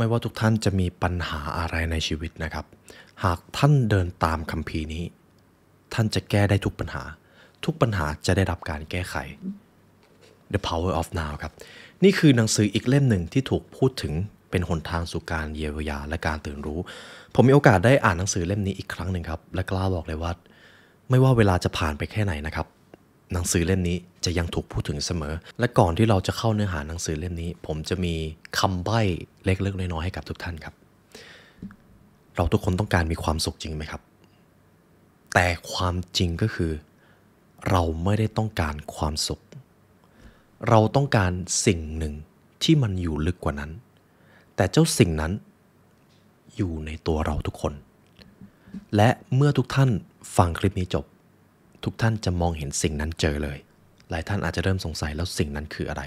ไม่ว่าทุกท่านจะมีปัญหาอะไรในชีวิตนะครับ หากท่านเดินตามคัมภีร์นี้ ท่านจะแก้ได้ทุกปัญหา ทุกปัญหาจะได้รับการแก้ไข The Power of Now ครับ นี่คือหนังสืออีกเล่มหนึ่งที่ถูกพูดถึงเป็นหนทางสู่การเยียวยาและการตื่นรู้ ผมมีโอกาสได้อ่านหนังสือเล่มนี้อีกครั้งหนึ่งครับ และกล้าบอกเลยว่า ไม่ว่าเวลาจะผ่านไปแค่ไหนนะครับหนังสือเล่มนี้จะยังถูกพูดถึงเสมอ และก่อนที่เราจะเข้าเนื้อหาหนังสือเล่มนี้ ผมจะมีคำใบ้เล็กๆน้อยๆให้กับทุกท่านครับ เราทุกคนต้องการมีความสุขจริงไหมครับ แต่ความจริงก็คือ เราไม่ได้ต้องการความสุข เราต้องการสิ่งหนึ่งที่มันอยู่ลึกกว่านั้น แต่เจ้าสิ่งนั้น อยู่ในตัวเราทุกคน และเมื่อทุกท่านฟังคลิปนี้จบทุกท่านจะมองเห็นสิ่งนั้นเจอเลย หลายท่านอาจจะเริ่มสงสัยแล้วสิ่งนั้นคืออะไร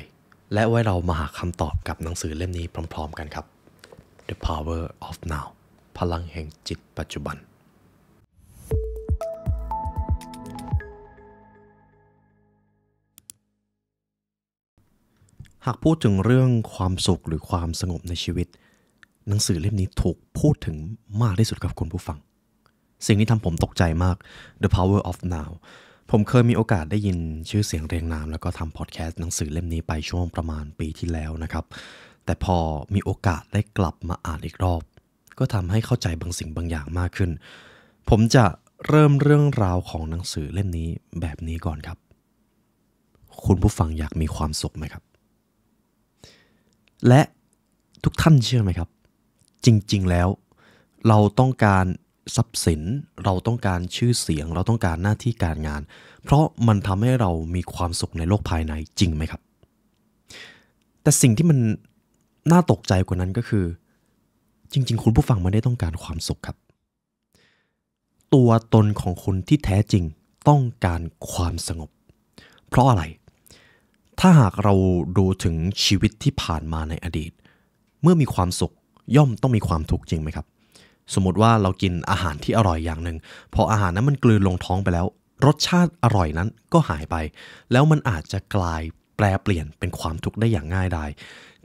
และไว้เรามาหาคำตอบกับหนังสือเล่มนี้พร้อมๆกันครับ The Power of Now พลังแห่งจิตปัจจุบัน หากพูดถึงเรื่องความสุขหรือความสงบในชีวิต หนังสือเล่มนี้ถูกพูดถึงมากที่สุดกับคุณผู้ฟังสิ่งที่ทำผมตกใจมาก The Power of Now ผมเคยมีโอกาสได้ยินชื่อเสียงเรียงนามแล้วก็ทำพอดแคสต์หนังสือเล่มนี้ไปช่วงประมาณปีที่แล้วนะครับ แต่พอมีโอกาสได้กลับมาอ่านอีกรอบ ก็ทำให้เข้าใจบางสิ่งบางอย่างมากขึ้น ผมจะเริ่มเรื่องราวของหนังสือเล่มนี้แบบนี้ก่อนครับ คุณผู้ฟังอยากมีความสุขไหมครับ และทุกท่านเชื่อไหมครับ จริง ๆ แล้ว เราต้องการทรัพย์สินเราต้องการชื่อเสียงเราต้องการหน้าที่การงาน เพราะมันทำให้เรามีความสุขในโลกภายในจริงไหมครับ แต่สิ่งที่มันน่าตกใจกว่านั้นก็คือ จริง ๆ คุณผู้ฟังไม่ได้ต้องการความสุขครับ ตัวตนของคุณที่แท้จริงต้องการความสงบ เพราะอะไร ถ้าหากเราดูถึงชีวิตที่ผ่านมาในอดีต เมื่อมีความสุขย่อมต้องมีความทุกข์จริงไหมครับสมมติว่าเรากินอาหารที่อร่อยอย่างหนึ่งพออาหารนั้นมันกลืนลงท้องไปแล้ว รสชาติอร่อยนั้นก็หายไป แล้วมันอาจจะกลายแปลเปลี่ยนเป็นความทุกข์ได้อย่างง่ายดาย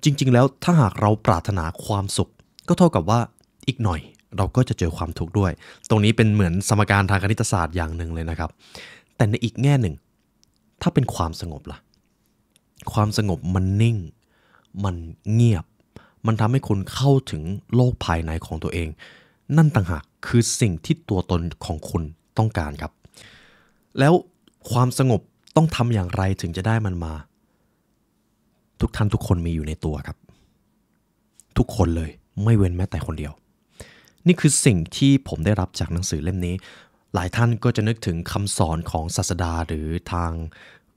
จริงๆ แล้วถ้าหากเราปรารถนาความสุข ก็เท่ากับว่าอีกหน่อยเราก็จะเจอความทุกข์ด้วย ตรงนี้เป็นเหมือนสมการทางคณิตศาสตร์อย่างหนึ่งเลยนะครับ แต่ในอีกแง่หนึ่ง ถ้าเป็นความสงบละ่ะ ความสงบมันนิ่ง มันเงียบ มันทำให้คุณเข้าถึงโลกภายในของตัวเองนั่นต่างหากคือสิ่งที่ตัวตนของคุณต้องการครับ แล้วความสงบต้องทำอย่างไรถึงจะได้มันมา ทุกท่านทุกคนมีอยู่ในตัวครับ ทุกคนเลยไม่เว้นแม้แต่คนเดียว นี่คือสิ่งที่ผมได้รับจากหนังสือเล่มนี้ หลายท่านก็จะนึกถึงคำสอนของศาสดาหรือทาง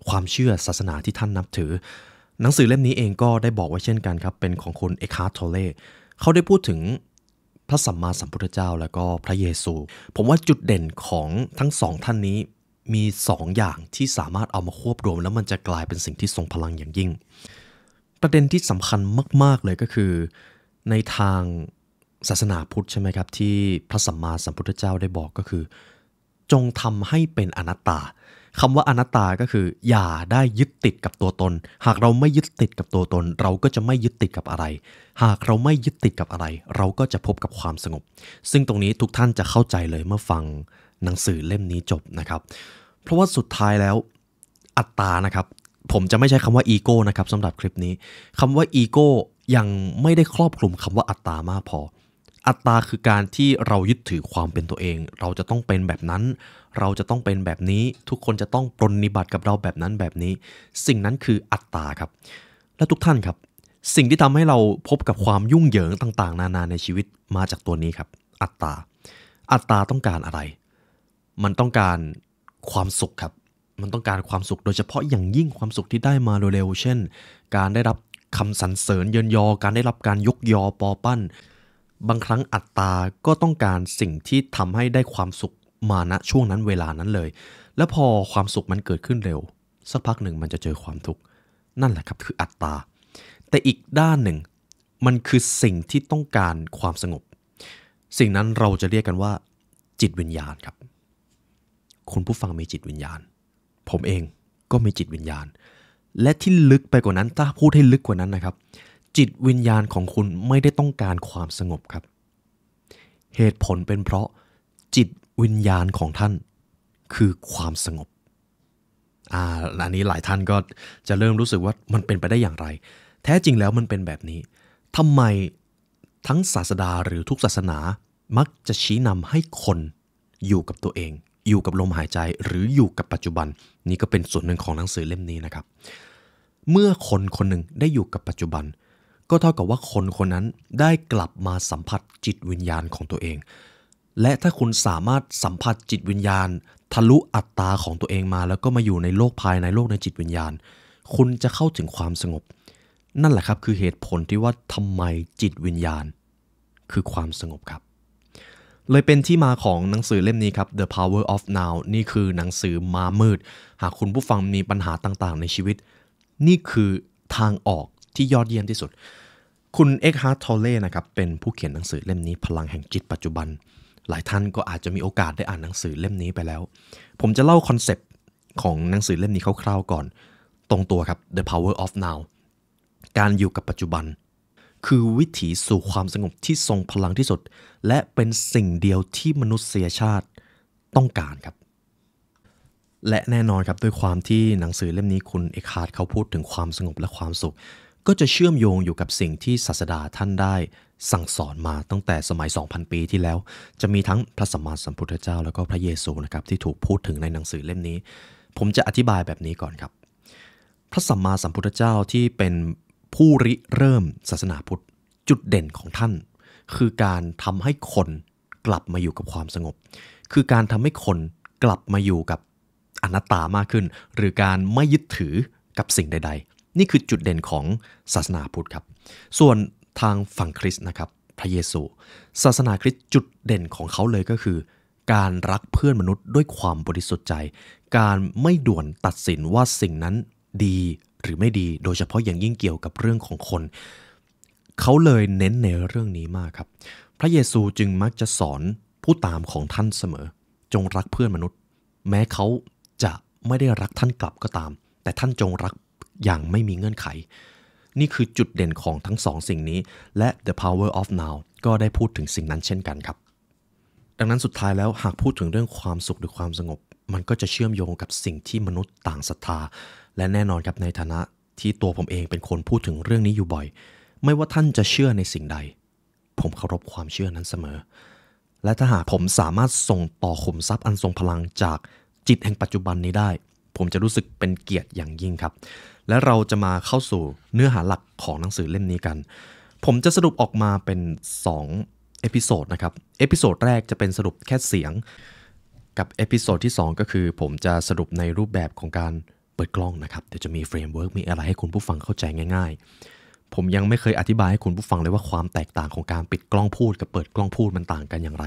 ความเชื่อศาสนาที่ท่านนับถือ หนังสือเล่มนี้เองก็ได้บอกไว้เช่นกันครับ เป็นของคุณเอคาร์ทโทเล่เขาได้พูดถึงพระสัมมาสัมพุทธเจ้าแล้วก็พระเยซู ผมว่าจุดเด่นของทั้งสองท่านนี้มี2ออย่างที่สามารถเอามาควบรวม แล้วมันจะกลายเป็นสิ่งที่ทรงพลังอย่างยิ่ง ประเด็นที่สำคัญมากๆเลยก็คือในทางศาสนาพุทธใช่ไหมครับที่พระสัมมาสัมพุทธเจ้าได้บอกก็คือ จงทำให้เป็นอนัตตาคำว่าอนัตตาก็คืออย่าได้ยึดติดกับตัวตน หากเราไม่ยึดติดกับตัวตน เราก็จะไม่ยึดติดกับอะไร หากเราไม่ยึดติดกับอะไร เราก็จะพบกับความสงบ ซึ่งตรงนี้ทุกท่านจะเข้าใจเลยเมื่อฟังหนังสือเล่มนี้จบนะครับเพราะว่าสุดท้ายแล้วอัตตานะครับผมจะไม่ใช้คำว่าอีโก้นะครับสำหรับคลิปนี้คำว่าอีโก้ยังไม่ได้ครอบคลุมคำว่าอัตตามากพออัตตาคือการที่เรายึดถือความเป็นตัวเอง เราจะต้องเป็นแบบนั้น เราจะต้องเป็นแบบนี้ ทุกคนจะต้องปรนนิบัติกับเราแบบนั้นแบบนี้ สิ่งนั้นคืออัตตาครับ และทุกท่านครับ สิ่งที่ทำให้เราพบกับความยุ่งเหยิงต่างๆ นานาในชีวิตมาจากตัวนี้ครับ อัตตา อัตตาต้องการอะไร มันต้องการความสุขครับ มันต้องการความสุขโดยเฉพาะอย่างยิ่งความสุขที่ได้มาเร็วๆเช่น การได้รับคำสรรเสริญเยินยอ การได้รับการยกยอปอปั้นบางครั้งอัตตาก็ต้องการสิ่งที่ทำให้ได้ความสุขมาณช่วงนั้นเวลานั้นเลย แล้วพอความสุขมันเกิดขึ้นเร็ว สักพักหนึ่งมันจะเจอความทุกข์นั่นแหละครับ คืออัตตา แต่อีกด้านหนึ่ง มันคือสิ่งที่ต้องการความสงบสิ่งนั้นเราจะเรียกกันว่า จิตวิญญาณครับ คุณผู้ฟังมีจิตวิญญาณ ผมเองก็มีจิตวิญญาณ และที่ลึกไปกว่านั้นถ้าพูดให้ลึกกว่านั้นนะครับจิตวิญญาณของคุณไม่ได้ต้องการความสงบครับ เหตุผลเป็นเพราะจิตวิญญาณของท่านคือความสงบ อ่าอันนี้หลายท่านก็จะเริ่มรู้สึกว่ามันเป็นไปได้อย่างไร แท้จริงแล้วมันเป็นแบบนี้ทำไมทั้งศาสดาหรือทุกศาสนามักจะชี้นำให้คนอยู่กับตัวเอง อยู่กับลมหายใจหรืออยู่กับปัจจุบัน นี่ก็เป็นส่วนหนึ่งของหนังสือเล่มนี้นะครับ เมื่อคนคนหนึ่งได้อยู่กับปัจจุบันก็เท่ากับว่าคนคนนั้นได้กลับมาสัมผัสจิตวิญญาณของตัวเอง และถ้าคุณสามารถสัมผัสจิตวิญญาณ ทะลุอัตตาของตัวเองมา แล้วก็มาอยู่ในโลกภายในโลกในจิตวิญญาณ คุณจะเข้าถึงความสงบ นั่นแหละครับคือเหตุผลที่ว่าทำไมจิตวิญญาณ คือความสงบครับ เลยเป็นที่มาของหนังสือเล่มนี้ครับ The Power of Now นี่คือหนังสือมามืดหากคุณผู้ฟังมีปัญหาต่างๆ ในชีวิต นี่คือทางออกที่ยอดเยี่ยมที่สุดคุณเอ็กฮาร์ททอเล่นะครับ เป็นผู้เขียนหนังสือเล่มนี้พลังแห่งจิตปัจจุบัน หลายท่านก็อาจจะมีโอกาสได้อ่านหนังสือเล่มนี้ไปแล้ว ผมจะเล่าคอนเซปต์ของหนังสือเล่มนี้คร่าวๆ ก่อน ตรงตัวครับ The Power of Now การอยู่กับปัจจุบัน คือวิถีสู่ความสงบที่ทรงพลังที่สุด และเป็นสิ่งเดียวที่มนุษยชาติต้องการครับ และแน่นอนครับด้วยความที่หนังสือเล่มนี้คุณเอกฮาร์ดเขาพูดถึงความสงบและความสุขก็จะเชื่อมโยงอยู่กับสิ่งที่ศาสดาท่านได้สั่งสอนมาตั้งแต่สมัย 2,000 ปีที่แล้ว จะมีทั้งพระสัมมาสัมพุทธเจ้าแล้วก็พระเยซูนะครับที่ถูกพูดถึงในหนังสือเล่มนี้ ผมจะอธิบายแบบนี้ก่อนครับ พระสัมมาสัมพุทธเจ้าที่เป็นผู้ริเริ่มศาสนาพุทธจุดเด่นของท่าน คือการทำให้คนกลับมาอยู่กับความสงบ คือการทำให้คนกลับมาอยู่กับอนัตตามากขึ้น หรือการไม่ยึดถือกับสิ่งใด ๆนี่คือจุดเด่นของศาสนาพุทธครับ ส่วนทางฝั่งคริสต์นะครับ พระเยซูศาสนาคริสต์จุดเด่นของเขาเลยก็คือ การรักเพื่อนมนุษย์ด้วยความบริสุทธิ์ใจ การไม่ด่วนตัดสินว่าสิ่งนั้นดีหรือไม่ดีโดยเฉพาะอย่างยิ่งเกี่ยวกับเรื่องของคน เขาเลยเน้นในเรื่องนี้มากครับ พระเยซูจึงมักจะสอนผู้ตามของท่านเสมอ จงรักเพื่อนมนุษย์ แม้เขาจะไม่ได้รักท่านกลับก็ตาม แต่ท่านจงรักอย่างไม่มีเงื่อนไข นี่คือจุดเด่นของทั้งสองสิ่งนี้ และ The Power of Now ก็ได้พูดถึงสิ่งนั้นเช่นกันครับ ดังนั้นสุดท้ายแล้วหากพูดถึงเรื่องความสุขหรือความสงบ มันก็จะเชื่อมโยงกับสิ่งที่มนุษย์ต่างศรัทธา และแน่นอนครับในฐานะที่ตัวผมเองเป็นคนพูดถึงเรื่องนี้อยู่บ่อย ไม่ว่าท่านจะเชื่อในสิ่งใด ผมเคารพความเชื่อนั้นเสมอ และถ้าหากผมสามารถส่งต่อขุมทรัพย์อันทรงพลังจากจิตแห่งปัจจุบันนี้ได้ ผมจะรู้สึกเป็นเกียรติอย่างยิ่งครับและเราจะมาเข้าสู่เนื้อหาหลักของหนังสือเล่มนี้กัน ผมจะสรุปออกมาเป็น2เอพิโซดนะครับ เอพิโซดแรกจะเป็นสรุปแค่เสียง กับเอพิโซดที่2 ก็คือ ผมจะสรุปในรูปแบบของการเปิดกล้องนะครับ เดี๋ยวจะมีเฟรมเวิร์กมีอะไรให้คุณผู้ฟังเข้าใจง่ายๆ ผมยังไม่เคยอธิบายให้คุณผู้ฟังเลยว่าความแตกต่างของการปิดกล้องพูดกับเปิดกล้องพูดมันต่างกันอย่างไร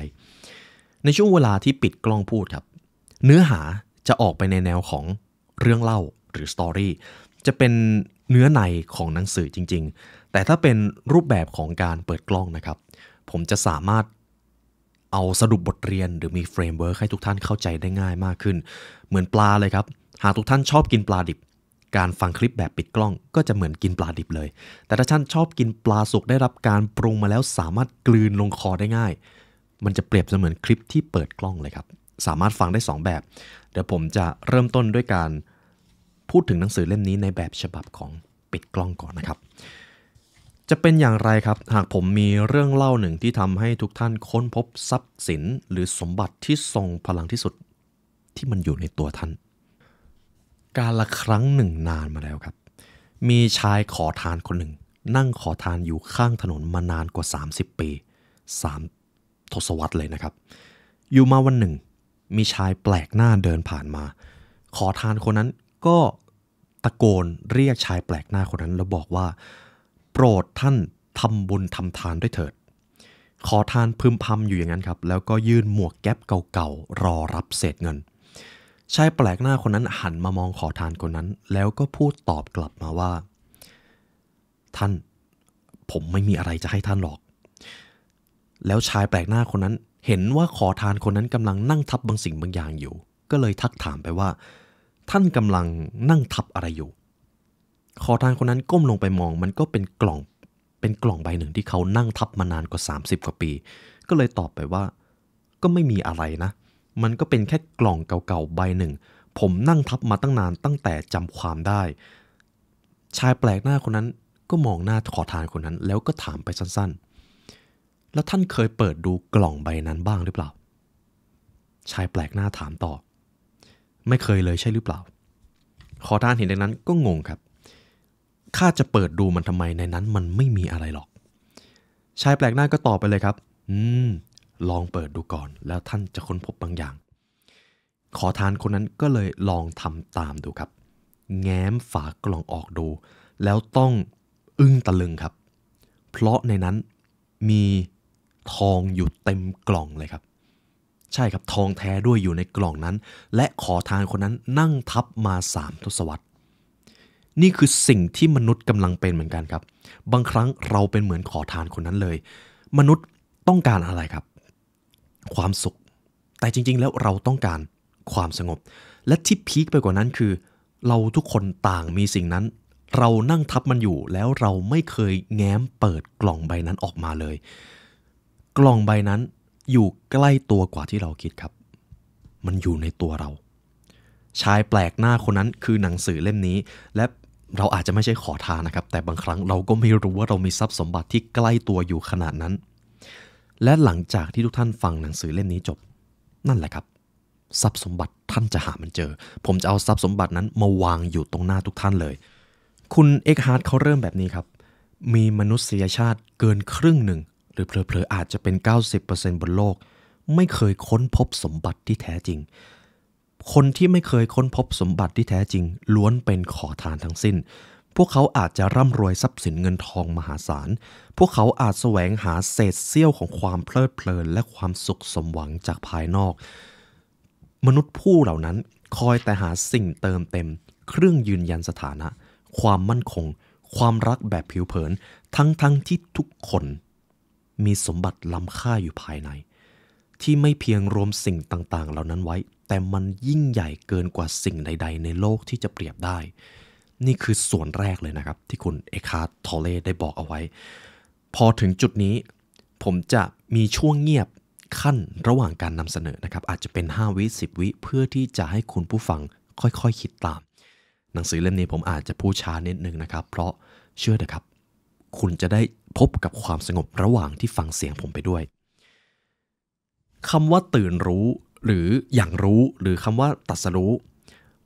ในช่วงเวลาที่ปิดกล้องพูดครับ เนื้อหาจะออกไปในแนวของเรื่องเล่าหรือสตอรี่จะเป็นเนื้อใน ของหนังสือจริง ๆ แต่ถ้าเป็นรูปแบบของการเปิดกล้องนะครับ ผมจะสามารถเอาสรุปบทเรียนหรือมีเฟรมเวิร์กให้ทุกท่านเข้าใจได้ง่ายมากขึ้น เหมือนปลาเลยครับ หากทุกท่านชอบกินปลาดิบ การฟังคลิปแบบปิดกล้อง ก็จะเหมือนกินปลาดิบเลย แต่ถ้าท่านชอบกินปลาสุกได้รับการปรุงมาแล้วสามารถกลืนลงคอได้ง่าย มันจะเปรียบเสมือนคลิปที่เปิดกล้องเลยครับ สามารถฟังได้ 2 แบบ เดี๋ยวผมจะเริ่มต้นด้วยการพูดถึงหนังสือเล่มนี้ในแบบฉบับของปิดกล้องก่อนนะครับ จะเป็นอย่างไรครับ หากผมมีเรื่องเล่าหนึ่งที่ทำให้ทุกท่านค้นพบทรัพย์สินหรือสมบัติที่ทรงพลังที่สุดที่มันอยู่ในตัวท่าน การละครั้งหนึ่งนานมาแล้วครับ มีชายขอทานคนหนึ่ง นั่งขอทานอยู่ข้างถนนมานานกว่า 30 ปี 3 ทศวรรษเลยนะครับ อยู่มาวันหนึ่งมีชายแปลกหน้าเดินผ่านมา ขอทานคนนั้นก็ตะโกนเรียกชายแปลกหน้าคนนั้นแล้วบอกว่า โปรดท่านทำบุญทำทานด้วยเถิด ขอทานพึมพำอยู่อย่างนั้นครับ แล้วก็ยื่นหมวกแก๊ปเก่าๆ รอรับเศษเงินชายแปลกหน้าคนนั้นหันมามองขอทานคนนั้น แล้วก็พูดตอบกลับมาว่า ท่านผมไม่มีอะไรจะให้ท่านหรอก แล้วชายแปลกหน้าคนนั้นเห็นว่าขอทานคนนั้นกำลังนั่งทับบางสิ่งบางอย่างอยู่ ก็เลยทักถามไปว่าท่านกำลังนั่งทับอะไรอยู่ ขอทานคนนั้นก้มลงไปมองมันก็เป็นกล่อง เป็นกล่องใบหนึ่งที่เขานั่งทับมานานกว่า 30 กว่าปี ก็เลยตอบไปว่า ก็ไม่มีอะไรนะ มันก็เป็นแค่กล่องเก่าๆใบหนึ่ง ผมนั่งทับมาตั้งนานตั้งแต่จำความได้ ชายแปลกหน้าคนนั้นก็มองหน้าขอทานคนนั้น แล้วก็ถามไปสั้นๆ แล้วท่านเคยเปิดดูกล่องใบนั้นบ้างหรือเปล่า ชายแปลกหน้าถามต่อไม่เคยเลยใช่หรือเปล่า ขอทานเห็นดังนั้นก็งงครับ ข้าจะเปิดดูมันทำไมในนั้น มันไม่มีอะไรหรอก ชายแปลกหน้าก็ตอบไปเลยครับ อืม ลองเปิดดูก่อน แล้วท่านจะค้นพบบางอย่าง ขอทานคนนั้นก็เลยลองทำตามดูครับ แง้มฝากล่องออกดู แล้วต้องอึ้งตะลึงครับ เพราะในนั้นมีทองอยู่เต็มกล่องเลยครับใช่ครับทองแท้ด้วยอยู่ในกล่องนั้น และขอทานคนนั้นนั่งทับมาสามทศวรรษ นี่คือสิ่งที่มนุษย์กำลังเป็นเหมือนกันครับ บางครั้งเราเป็นเหมือนขอทานคนนั้นเลย มนุษย์ต้องการอะไรครับ ความสุข แต่จริงๆแล้วเราต้องการความสงบ และที่พีคไปกว่านั้นคือ เราทุกคนต่างมีสิ่งนั้น เรานั่งทับมันอยู่ แล้วเราไม่เคยแง้มเปิดกล่องใบนั้นออกมาเลย กล่องใบนั้นอยู่ใกล้ตัวกว่าที่เราคิดครับ มันอยู่ในตัวเรา ชายแปลกหน้าคนนั้นคือหนังสือเล่มนี้ และเราอาจจะไม่ใช่ขอทานนะครับ แต่บางครั้งเราก็ไม่รู้ว่าเรามีทรัพย์สมบัติที่ใกล้ตัวอยู่ขนาดนั้น และหลังจากที่ทุกท่านฟังหนังสือเล่มนี้จบ นั่นแหละครับ ทรัพย์สมบัติท่านจะหามันเจอ ผมจะเอาทรัพย์สมบัตินั้นมาวางอยู่ตรงหน้าทุกท่านเลย คุณเอ็กฮาร์ดเขาเริ่มแบบนี้ครับ มีมนุษยชาติเกินครึ่งหนึ่งหรือเผลอๆอาจจะเป็น 90%บนโลกไม่เคยค้นพบสมบัติที่แท้จริง คนที่ไม่เคยค้นพบสมบัติที่แท้จริง ล้วนเป็นขอทานทั้งสิ้น พวกเขาอาจจะร่ำรวยทรัพย์สินเงินทองมหาศาล พวกเขาอาจแสวงหาเศษเสี้ยวของความเพลิดเพลินและความสุขสมหวังจากภายนอก มนุษย์ผู้เหล่านั้นคอยแต่หาสิ่งเติมเต็ม เครื่องยืนยันสถานะ ความมั่นคง ความรักแบบผิวเผินทั้งๆทที่ทุกคนมีสมบัติล้ำค่าอยู่ภายใน ที่ไม่เพียงรวมสิ่งต่างๆ เหล่านั้นไว้ แต่มันยิ่งใหญ่เกินกว่าสิ่งใด ๆ ในโลกที่จะเปรียบได้ นี่คือส่วนแรกเลยนะครับ ที่คุณเอคาร์ทอเล ได้บอกเอาไว้ พอถึงจุดนี้ ผมจะมีช่วงเงียบขั้นระหว่างการนำเสนอนะครับ อาจจะเป็น 5วิ10 วิเพื่อที่จะให้คุณผู้ฟังค่อยๆคคิดตาม หนังสือเล่มนี้ผมอาจจะพูดช้านิดนึงนะครับ เพราะเชื่อเถอะครับ คุณจะได้พบกับความสงบระหว่างที่ฟังเสียงผมไปด้วยคำว่าตื่นรู้ หรืออย่างรู้ หรือคำว่าตัดสรู้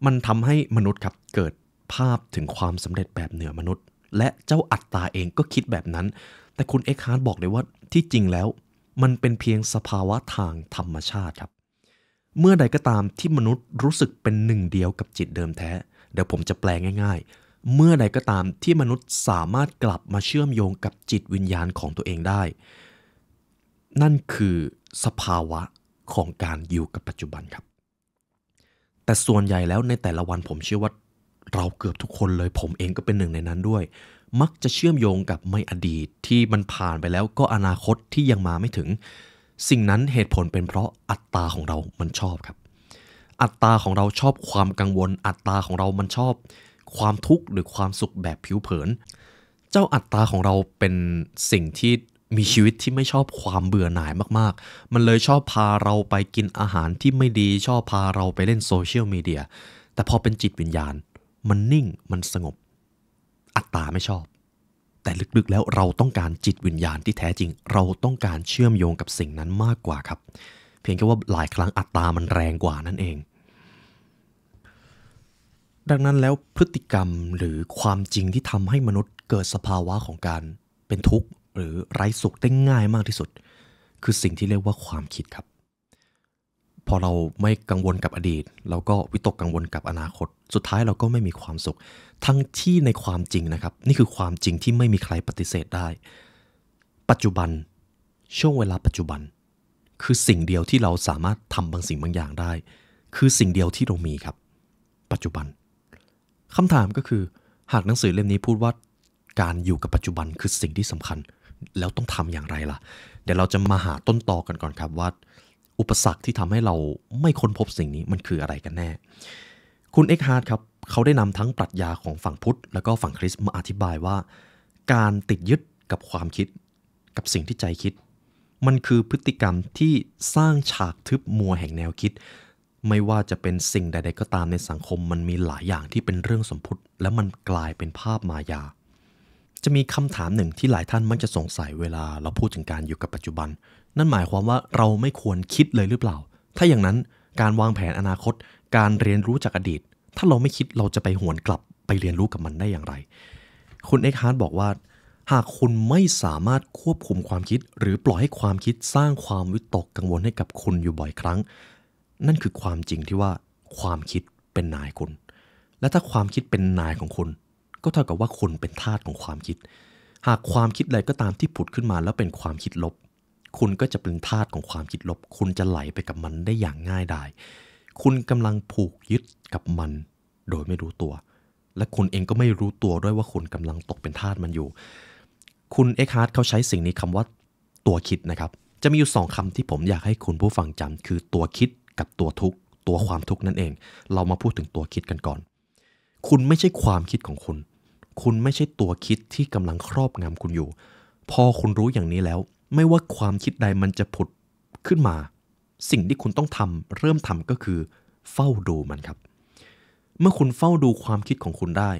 มันทำให้มนุษย์ครับเกิดภาพถึงความสำเร็จแบบเหนือมนุษย์ และเจ้าอัตตาเองก็คิดแบบนั้น แต่คุณเอ็กฮาร์ดบอกเลยว่าที่จริงแล้ว มันเป็นเพียงสภาวะทางธรรมชาติครับ เมื่อใดก็ตามที่มนุษย์รู้สึกเป็นหนึ่งเดียวกับจิตเดิมแท้เดี๋ยวผมจะแปลง่าย ๆเมื่อใดก็ตามที่มนุษย์สามารถกลับมาเชื่อมโยงกับจิตวิญญาณของตัวเองได้ นั่นคือสภาวะของการอยู่กับปัจจุบันครับ แต่ส่วนใหญ่แล้วในแต่ละวันผมเชื่อว่าเราเกือบทุกคนเลยผมเองก็เป็นหนึ่งในนั้นด้วย มักจะเชื่อมโยงกับไม่อดีตที่มันผ่านไปแล้วก็อนาคตที่ยังมาไม่ถึง สิ่งนั้นเหตุผลเป็นเพราะอัตตาของเรา มันชอบครับ อัตตาของเราชอบความกังวลอัตตาของเรามันชอบความทุกข์หรือความสุขแบบผิวเผิน เจ้าอัตตาของเราเป็นสิ่งที่มีชีวิตที่ไม่ชอบความเบื่อหน่ายมากๆ มันเลยชอบพาเราไปกินอาหารที่ไม่ดีชอบพาเราไปเล่นโซเชียลมีเดีย แต่พอเป็นจิตวิญญาณมันนิ่งมันสงบ อัตตาไม่ชอบ แต่ลึกๆแล้วเราต้องการจิตวิญญาณที่แท้จริง เราต้องการเชื่อมโยงกับสิ่งนั้นมากกว่าครับ เพียงแค่ว่าหลายครั้งอัตตามันแรงกว่านั่นเองดังนั้นแล้วพฤติกรรมหรือความจริงที่ทำให้มนุษย์เกิดสภาวะของการ เป็นทุกข์หรือไร้สุขได้ง่ายมากที่สุด คือสิ่งที่เรียกว่าความคิดครับ พอเราไม่กังวลกับอดีต เราก็วิตกกังวลกับอนาคต สุดท้ายเราก็ไม่มีความสุขทั้งที่ในความจริงนะครับ นี่คือความจริงที่ไม่มีใครปฏิเสธได้ ปัจจุบัน ช่วงเวลาปัจจุบัน คือสิ่งเดียวที่เราสามารถทำบางสิ่งบางอย่างได้ คือสิ่งเดียวที่เรามีครับ ปัจจุบันคำถามก็คือหากหนังสือเล่มนี้พูดว่าการอยู่กับปัจจุบันคือสิ่งที่สำคัญแล้วต้องทำอย่างไรล่ะ เดี๋ยวเราจะมาหาต้นตอกันก่อนครับว่า อุปสรรคที่ทำให้เราไม่ค้นพบสิ่งนี้มันคืออะไรกันแน่ คุณเอ็กฮาร์ดครับ เขาได้นำทั้งปรัชญาของฝั่งพุทธ แล้วก็ฝั่งคริสต์มาอธิบายว่า การติดยึดกับความคิด กับสิ่งที่ใจคิด มันคือพฤติกรรมที่สร้างฉากทึบมัวแห่งแนวคิดไม่ว่าจะเป็นสิ่งใดๆ ก็ตามในสังคมมันมีหลายอย่างที่เป็นเรื่องสมพุติและมันกลายเป็นภาพมายา จะมีคำถามหนึ่งที่หลายท่านมักจะสงสัยเวลาเราพูดถึงการอยู่กับปัจจุบัน นั่นหมายความว่าเราไม่ควรคิดเลยหรือเปล่า ถ้าอย่างนั้นการวางแผนอนาคต การเรียนรู้จากอดีต ถ้าเราไม่คิดเราจะไปหวนกลับไปเรียนรู้กับมันได้อย่างไร คุณเอ็กฮาร์ดบอกว่า หากคุณไม่สามารถควบคุมความคิด หรือปล่อยให้ความคิดสร้างความวิตกกังวลให้กับคุณอยู่บ่อยครั้งนั่นคือความจริงที่ว่า ความคิดเป็นนายคุณ และถ้าความคิดเป็นนายของคุณ ก็เท่ากับว่าคุณเป็นทาสของความคิด หากความคิดใดก็ตามที่ผุดขึ้นมาแล้วเป็นความคิดลบ คุณก็จะเป็นทาสของความคิดลบ คุณจะไหลไปกับมันได้อย่างง่ายดาย คุณกำลังผูกยึดกับมันโดยไม่รู้ตัว และคุณเองก็ไม่รู้ตัวด้วยว่าคุณกำลังตกเป็นทาสมันอยู่ คุณเอ็กฮาร์ดเขาใช้สิ่งนี้คำว่าตัวคิดนะครับ จะมีอยู่2คำที่ผมอยากให้คุณผู้ฟังจำคือตัวคิดกับตัวทุกข์ตัวความทุกข์นั่นเอง เรามาพูดถึงตัวคิดกันก่อน คุณไม่ใช่ความคิดของคุณ คุณไม่ใช่ตัวคิดที่กำลังครอบงำคุณอยู่ พอคุณรู้อย่างนี้แล้ว ไม่ว่าความคิดใดมันจะผุดขึ้นมา สิ่งที่คุณต้องทำเริ่มทำก็คือเฝ้าดูมันครับ เมื่อคุณเฝ้าดูความคิดของคุณได้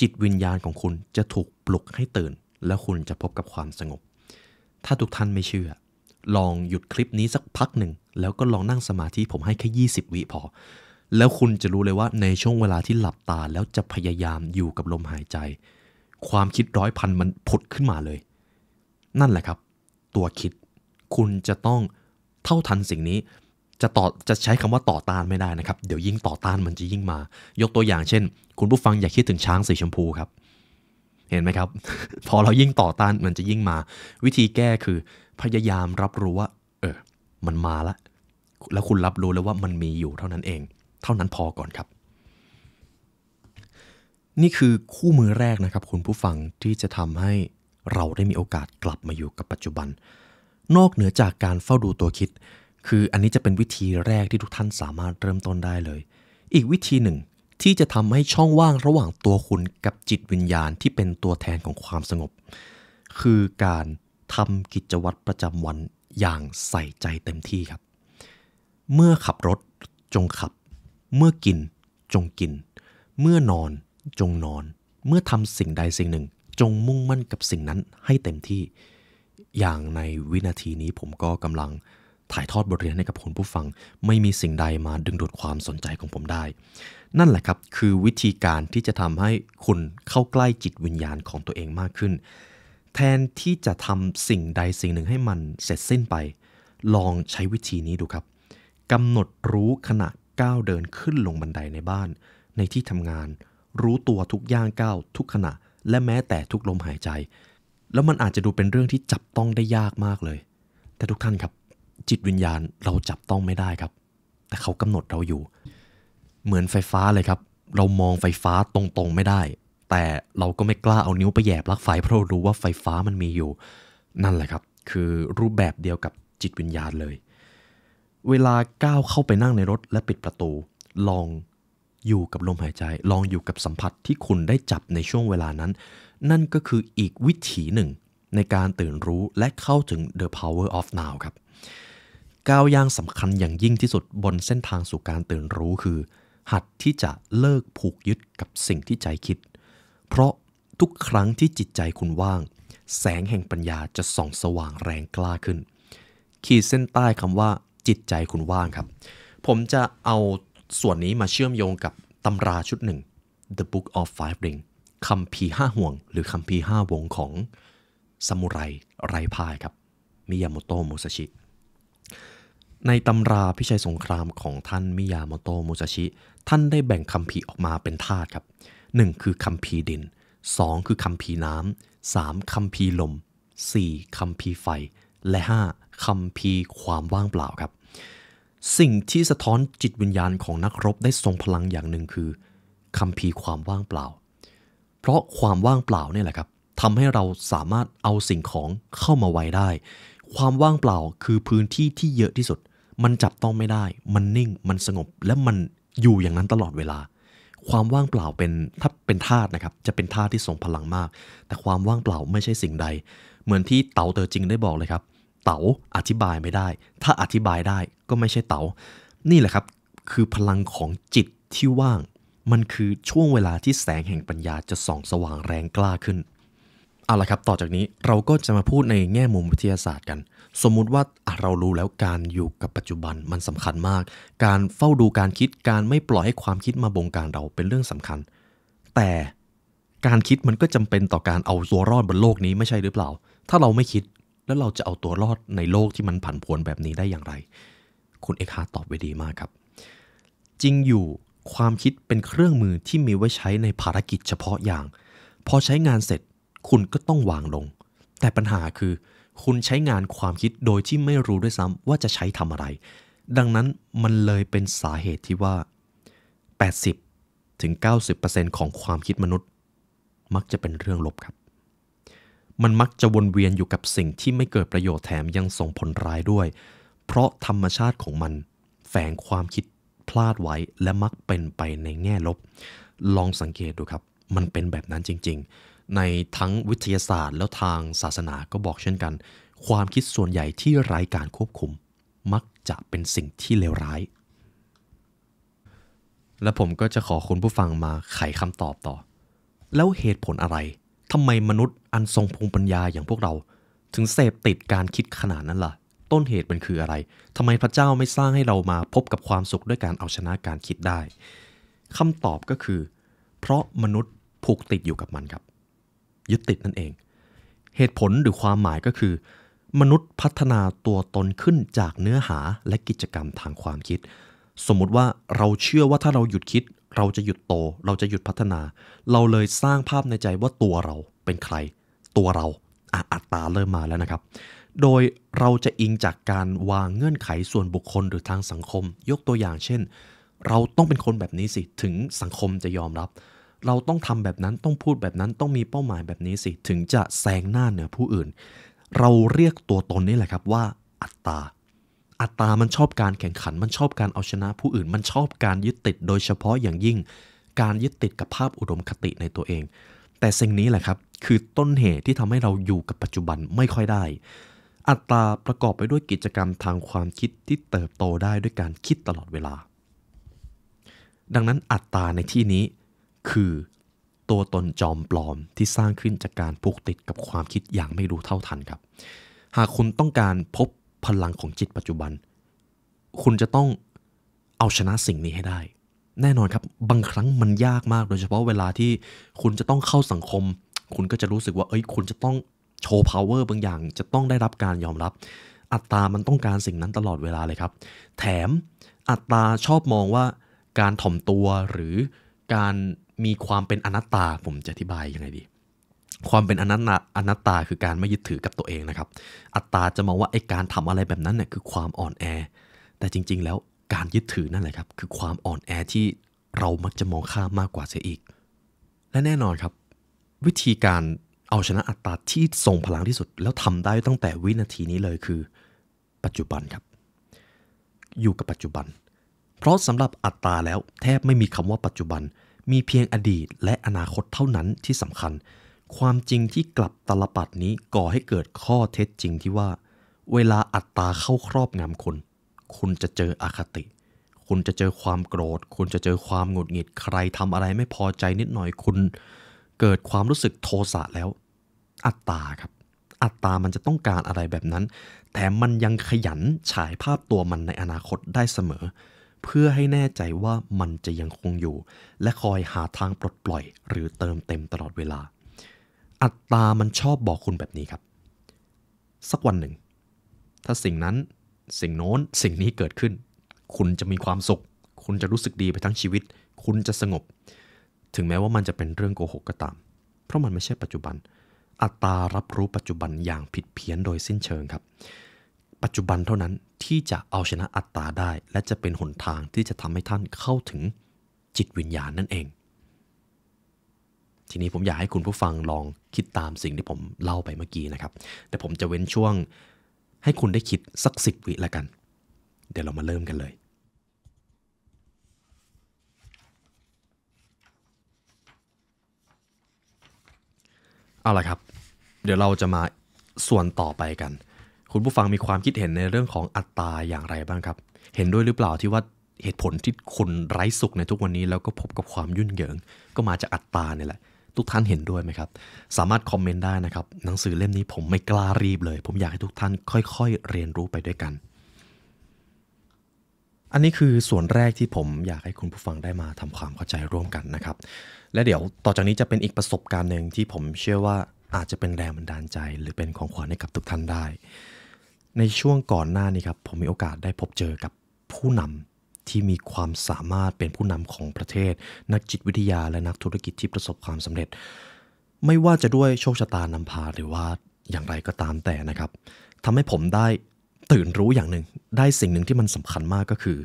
จิตวิญญาณของคุณจะถูกปลุกให้ตื่น และคุณจะพบกับความสงบ ถ้าทุกท่านไม่เชื่อ ลองหยุดคลิปนี้สักพักหนึ่งแล้วก็ลองนั่งสมาธิผมให้แค่20 วิพอ แล้วคุณจะรู้เลยว่าในช่วงเวลาที่หลับตา แล้วจะพยายามอยู่กับลมหายใจ ความคิดร้อยพันมันผุดขึ้นมาเลย นั่นแหละครับ ตัวคิดคุณจะต้องเท่าทันสิ่งนี้ จะต่อจะใช้คำว่าต่อต้านไม่ได้นะครับ เดี๋ยวยิ่งต่อต้านมันจะยิ่งมา ยกตัวอย่างเช่น คุณผู้ฟังอย่าคิดถึงช้างสีชมพูครับ เห็นไหมครับ พอเรายิ่งต่อต้านมันจะยิ่งมา วิธีแก้คือพยายามรับรู้ว่ามันมาละแล้วคุณรับรู้แล้วว่ามันมีอยู่เท่านั้นเอง เท่านั้นพอก่อนครับ นี่คือคู่มือแรกนะครับ คุณผู้ฟังที่จะทำให้เราได้มีโอกาสกลับมาอยู่กับปัจจุบัน นอกเหนือจากการเฝ้าดูตัวคิด คืออันนี้จะเป็นวิธีแรกที่ทุกท่านสามารถเริ่มต้นได้เลย อีกวิธีหนึ่ง ที่จะทำให้ช่องว่างระหว่างตัวคุณกับจิตวิญญาณที่เป็นตัวแทนของความสงบ คือการทำกิจวัตรประจำวันอย่างใส่ใจเต็มที่ครับ เมื่อขับรถจงขับ เมื่อกินจงกิน เมื่อนอนจงนอน เมื่อทำสิ่งใดสิ่งหนึ่ง จงมุ่งมั่นกับสิ่งนั้นให้เต็มที่ อย่างในวินาทีนี้ผมก็กำลังถ่ายทอดบทเรียนให้กับคุณผู้ฟัง ไม่มีสิ่งใดมาดึงดูดความสนใจของผมได้ นั่นแหละครับคือวิธีการที่จะทำให้คุณเข้าใกล้จิตวิญญาณของตัวเองมากขึ้นแทนที่จะทำสิ่งใดสิ่งหนึ่งให้มันเสร็จสิ้นไป ลองใช้วิธีนี้ดูครับกำหนดรู้ขณะก้าวเดินขึ้นลงบันไดในบ้าน ในที่ทำงาน รู้ตัวทุกย่างก้าว ทุกขณะ และแม้แต่ทุกลมหายใจ แล้วมันอาจจะดูเป็นเรื่องที่จับต้องได้ยากมากเลย แต่ทุกท่านครับ จิตวิญญาณเราจับต้องไม่ได้ครับ แต่เขากำหนดเราอยู่ เหมือนไฟฟ้าเลยครับ เรามองไฟฟ้าตรงๆไม่ได้แต่เราก็ไม่กล้าเอานิ้วไปแยบลักไฟเพราะรู้ว่าไฟฟ้ามันมีอยู่ นั่นแหละครับ คือรูปแบบเดียวกับจิตวิญญาณเลย เวลาก้าวเข้าไปนั่งในรถและปิดประตู ลองอยู่กับลมหายใจ ลองอยู่กับสัมผัสที่คุณได้จับในช่วงเวลานั้น นั่นก็คืออีกวิถีหนึ่งในการตื่นรู้และเข้าถึง the power of now ครับก้าวย่างสำคัญอย่างยิ่งที่สุดบนเส้นทางสู่การตื่นรู้คือ หัดที่จะเลิกผูกยึดกับสิ่งที่ใจคิดเพราะทุกครั้งที่จิตใจคุณว่าง แสงแห่งปัญญาจะส่องสว่างแรงกล้าขึ้น ขีดเส้นใต้คำว่าจิตใจคุณว่างครับ ผมจะเอาส่วนนี้มาเชื่อมโยงกับตำราชุดหนึ่ง The Book of Five r i n g คำพีห้าห่วงหรือคำพีห้าวงของซามูไรไรพายครับมิยาโมโตโมซาชิในตำราพิชัยสงครามของท่านมิยาโมโตโมซาชิท่านได้แบ่งคำพีออกมาเป็นธาตุครับ1 คือคำพีดิน 2 คือคำพีน้ำ3คำพีลม4คำพีไฟ และ5คำพีความว่างเปล่าครับ สิ่งที่สะท้อนจิตวิญญาณของนักรบได้ทรงพลังอย่างหนึ่งคือคำพีความว่างเปล่า เพราะความว่างเปล่าเนี่ยแหละครับทำให้เราสามารถเอาสิ่งของเข้ามาไว้ได้ ความว่างเปล่าคือพื้นที่ที่เยอะที่สุด มันจับต้องไม่ได้ มันนิ่ง มันสงบและมันอยู่อย่างนั้นตลอดเวลาความว่างเปล่าเป็นถ้าเป็นธาตุนะครับ จะเป็นธาตุที่ทรงพลังมาก แต่ความว่างเปล่าไม่ใช่สิ่งใด เหมือนที่เต๋าเตอจริงได้บอกเลยครับ เต๋าอธิบายไม่ได้ ถ้าอธิบายได้ก็ไม่ใช่เต๋า นี่แหละครับคือพลังของจิตที่ว่าง มันคือช่วงเวลาที่แสงแห่งปัญญาจะส่อง สว่างแรงกล้าขึ้นเอาละครับต่อจากนี้เราก็จะมาพูดในแง่มุมวิทยาศาสตร์กันสมมุติว่าเรารู้แล้วการอยู่กับปัจจุบันมันสำคัญมาก การเฝ้าดูการคิดการไม่ปล่อยให้ความคิดมาบงการเราเป็นเรื่องสำคัญ แต่การคิดมันก็จำเป็นต่อการเอาตัวรอดบนโลกนี้ไม่ใช่หรือเปล่า ถ้าเราไม่คิดแล้วเราจะเอาตัวรอดในโลกที่มันผันผวนแบบนี้ได้อย่างไร คุณเอกฮาตอบไว้ดีมากครับ จริงอยู่ความคิดเป็นเครื่องมือที่มีไว้ใช้ในภารกิจเฉพาะอย่างพอใช้งานเสร็จคุณก็ต้องวางลง แต่ปัญหาคือคุณใช้งานความคิดโดยที่ไม่รู้ด้วยซ้ำว่าจะใช้ทำอะไร ดังนั้นมันเลยเป็นสาเหตุที่ว่า 80ถึง90%ของความคิดมนุษย์ มักจะเป็นเรื่องลบครับ มันมักจะวนเวียนอยู่กับสิ่งที่ไม่เกิดประโยชน์แถมยังส่งผลร้ายด้วย เพราะธรรมชาติของมัน แฝงความคิดพลาดไว้และมักเป็นไปในแง่ลบ ลองสังเกตดูครับ มันเป็นแบบนั้นจริง ๆในทั้งวิทยาศาสตร์แล้วทางศาสนาก็บอกเช่นกัน ความคิดส่วนใหญ่ที่ไร้การควบคุม มักจะเป็นสิ่งที่เลวร้าย และผมก็จะขอคุณผู้ฟังมาไขคำตอบต่อ แล้วเหตุผลอะไร ทำไมมนุษย์อันทรงภูมิปัญญาอย่างพวกเรา ถึงเสพติดการคิดขนาดนั้นละ่ะ ต้นเหตุมันคืออะไร ทำไมพระเจ้าไม่สร้างให้เรามาพบกับความสุขด้วยการเอาชนะการคิดได้คำตอบก็คือ เพราะมนุษย์ผูกติดอยู่กับมันครับยึดติดนั่นเอง เหตุผลหรือความหมายก็คือ มนุษย์พัฒนาตัวตนขึ้นจากเนื้อหาและกิจกรรมทางความคิด สมมุติว่าเราเชื่อว่าถ้าเราหยุดคิด เราจะหยุดโต เราจะหยุดพัฒนา เราเลยสร้างภาพในใจว่าตัวเราเป็นใคร ตัวเราอัตราเริ่มมาแล้วนะครับ โดยเราจะอิงจากการวางเงื่อนไขส่วนบุคคลหรือทางสังคม ยกตัวอย่างเช่นเราต้องเป็นคนแบบนี้สิถึงสังคมจะยอมรับเราต้องทำแบบนั้นต้องพูดแบบนั้นต้องมีเป้าหมายแบบนี้สิถึงจะแซงหน้าเหนือผู้อื่น เราเรียกตัวตนนี่แหละครับว่า อัตตา อัตตามันชอบการแข่งขันมันชอบการเอาชนะผู้อื่น มันชอบการยึดติดโดยเฉพาะอย่างยิ่งการยึดติดกับภาพอุดมคติในตัวเอง แต่สิ่งนี้แหละครับ คือต้นเหตุที่ทำให้เราอยู่กับปัจจุบันไม่ค่อยได้ อัตตาประกอบไปด้วยกิจกรรมทางความคิดที่เติบโตได้ด้วยการคิดตลอดเวลา ดังนั้นอัตตาในที่นี้คือตัวตนจอมปลอมที่สร้างขึ้นจากการผูกติดกับความคิดอย่างไม่รู้เท่าทันครับ หากคุณต้องการพบพลังของจิตปัจจุบัน คุณจะต้องเอาชนะสิ่งนี้ให้ได้แน่นอนครับบางครั้งมันยากมากโดยเฉพาะเวลาที่คุณจะต้องเข้าสังคม คุณก็จะรู้สึกว่า เอ้ย คุณจะต้องโชว์พลังบางอย่างจะต้องได้รับการยอมรับ อัตตามันต้องการสิ่งนั้นตลอดเวลาเลยครับ แถมอัตตาชอบมองว่าการถ่อมตัวหรือการมีความเป็นอนัตตา ผมจะอธิบายยังไงดี ความเป็นอนัตตาอนัตตาคือการไม่ยึดถือกับตัวเองนะครับ อัตตาจะมองว่าไอ้การทำอะไรแบบนั้นเนี่ยคือความอ่อนแอ แต่จริงๆ แล้วการยึดถือนั่นแหละครับคือความอ่อนแอที่เรามักจะมองข้ามมากกว่าเสียอีก และแน่นอนครับ วิธีการเอาชนะอัตตาที่ทรงพลังที่สุด แล้วทำได้ตั้งแต่วินาทีนี้เลยคือปัจจุบันครับอยู่กับปัจจุบัน เพราะสำหรับอัตตาแล้วแทบไม่มีคำว่าปัจจุบันมีเพียงอดีตและอนาคตเท่านั้นที่สำคัญ ความจริงที่กลับตลปัดนี้ก่อให้เกิดข้อเท็จจริงที่ว่า เวลาอัตตาเข้าครอบงำคน คุณจะเจออคติ คุณจะเจอความโกรธ คุณจะเจอความหงุดหงิดใครทำอะไรไม่พอใจนิดหน่อยคุณ เกิดความรู้สึกโทสะแล้ว อัตตาครับ อัตตามันจะต้องการอะไรแบบนั้นแถมมันยังขยันฉายภาพตัวมันในอนาคตได้เสมอเเพื่อให้แน่ใจว่ามันจะยังคงอยู่ และคอยหาทางปลดปล่อย หรือเติมเต็มตลอดเวลา อัตตามันชอบบอกคุณแบบนี้ครับสักวันหนึ่ง ถ้าสิ่งนั้นสิ่งโน้นสิ่งนี้เกิดขึ้น คุณจะมีความสุขคุณจะรู้สึกดีไปทั้งชีวิต คุณจะสงบ ถึงแม้ว่ามันจะเป็นเรื่องโกหกก็ตาม เพราะมันไม่ใช่ปัจจุบัน อัตตารับรู้ปัจจุบันอย่างผิดเพี้ยนโดยสิ้นเชิงครับปัจจุบันเท่านั้น ที่จะเอาชนะอัตตาได้ และจะเป็นหนทางที่จะทำให้ท่านเข้าถึงจิตวิญญาณนั่นเอง ทีนี้ผมอยากให้คุณผู้ฟังลองคิดตามสิ่งที่ผมเล่าไปเมื่อกี้นะครับ แต่ผมจะเว้นช่วงให้คุณได้คิด สักสิบวิละกัน เดี๋ยวเรามาเริ่มกันเลย เอาละครับ เดี๋ยวเราจะมาส่วนต่อไปกันคุณผู้ฟังมีความคิดเห็นในเรื่องของอัตราอย่างไรบ้างครับ เห็นด้วยหรือเปล่าที่ว่าเหตุผลที่คนไร้สุขในทุกวันนี้แล้วก็พบกับความยุ่นเหยิงก็มาจากอัตราเนี่ยแหละ ทุกท่านเห็นด้วยไหมครับ สามารถคอมเมนต์ได้นะครับ หนังสือเล่มนี้ผมไม่กล้ารีบเลย ผมอยากให้ทุกท่านค่อยๆเรียนรู้ไปด้วยกัน อันนี้คือส่วนแรกที่ผมอยากให้คุณผู้ฟังได้มาทำความเข้าใจร่วมกันนะครับ และเดี๋ยวต่อจากนี้จะเป็นอีกประสบการณ์หนึ่งที่ผมเชื่อว่าอาจจะเป็นแรงบันดาลใจ หรือเป็นของขวัญให้กับทุกท่านได้ในช่วงก่อนหน้านี้ครับ ผมมีโอกาสได้พบเจอกับผู้นำที่มีความสามารถเป็นผู้นำของประเทศ นักจิตวิทยาและนักธุรกิจที่ประสบความสำเร็จ ไม่ว่าจะด้วยโชคชะตานำพาหรือว่าอย่างไรก็ตามแต่นะครับทำให้ผมได้ตื่นรู้อย่างหนึ่ง ได้สิ่งหนึ่งที่มันสำคัญมากก็คือ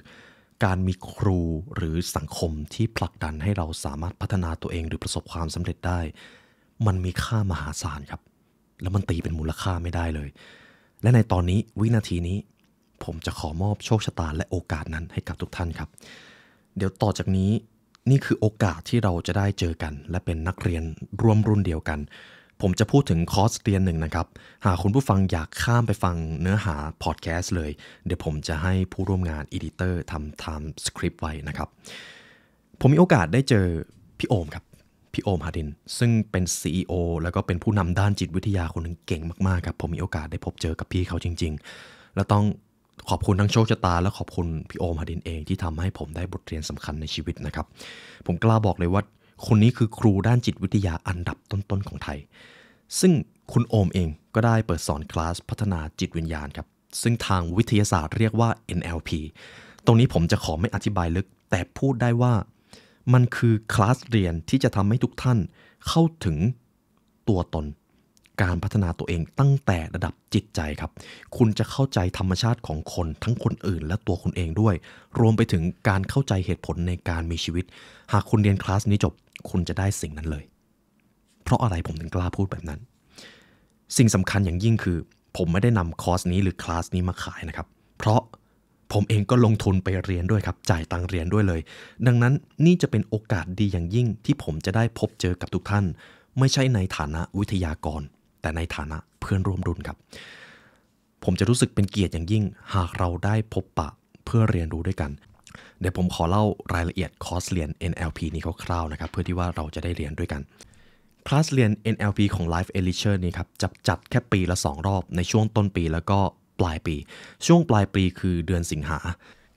การมีครูหรือสังคมที่ผลักดันให้เราสามารถพัฒนาตัวเอง หรือประสบความสำเร็จได้ มันมีค่ามหาศาลครับแล้วมันตีเป็นมูลค่าไม่ได้เลยและในตอนนี้วินาทีนี้ ผมจะขอมอบโชคชะตาและโอกาสนั้นให้กับทุกท่านครับ เดี๋ยวต่อจากนี้นี่คือโอกาสที่เราจะได้เจอกัน และเป็นนักเรียนร่วมรุ่นเดียวกัน ผมจะพูดถึงคอร์สเรียนหนึ่งนะครับ หากคุณผู้ฟังอยากข้ามไปฟังเนื้อหาพอดแคสต์เลยเดี๋ยวผมจะให้ผู้ร่วมงานอีดิเตอร์ทำไทม์สคริปต์ไว้นะครับ ผมมีโอกาสได้เจอพี่โอมครับพี่โอมฮาดินซึ่งเป็น CEO แล้วก็เป็นผู้นำด้านจิตวิทยาคนหนึ่งเก่งมากๆครับผมมีโอกาสได้พบเจอกับพี่เขาจริงๆ แล้วต้องขอบคุณทั้งโชคชะตาและขอบคุณพี่โอมฮาดินเองที่ทำให้ผมได้บทเรียนสำคัญในชีวิตนะครับ ผมกล้าบอกเลยว่าคนนี้คือครูด้านจิตวิทยาอันดับต้นๆของไทย ซึ่งคุณโอมเองก็ได้เปิดสอนคลาสพัฒนาจิตวิญญาณครับ ซึ่งทางวิทยาศาสตร์เรียกว่า NLP ตรงนี้ผมจะขอไม่อธิบายลึก แต่พูดได้ว่ามันคือคลาสเรียนที่จะทำให้ทุกท่านเข้าถึงตัวตนการพัฒนาตัวเองตั้งแต่ระดับจิตใจครับ คุณจะเข้าใจธรรมชาติของคนทั้งคนอื่น และตัวคุณเองด้วย รวมไปถึงการเข้าใจเหตุผลในการมีชีวิต หากคุณเรียนคลาสนี้จบคุณจะได้สิ่งนั้นเลย เพราะอะไรผมถึงกล้าพูดแบบนั้น สิ่งสำคัญอย่างยิ่งคือ ผมไม่ได้นำคอร์สนี้หรือคลาสนี้มาขายนะครับ เพราะผมเองก็ลงทุนไปเรียนด้วยครับ จ่ายตังเรียนด้วยเลย ดังนั้นนี่จะเป็นโอกาสดีอย่างยิ่งที่ผมจะได้พบเจอกับทุกท่าน ไม่ใช่ในฐานะวิทยากร แต่ในฐานะเพื่อนร่วมรุ่นครับ ผมจะรู้สึกเป็นเกียรติอย่างยิ่ง หากเราได้พบปะเพื่อเรียนรู้ด้วยกัน เดี๋ยวผมขอเล่ารายละเอียดคอร์สเรียน NLP นี้คร่าวๆนะครับ เพื่อที่ว่าเราจะได้เรียนด้วยกัน คลาสเรียน NLP ของ Life e l i t u r e นี้ครับจะจัดแค่ปีละ 2 รอบในช่วงต้นปีแล้วก็ปลายปี ช่วงปลายปีคือเดือนสิงหา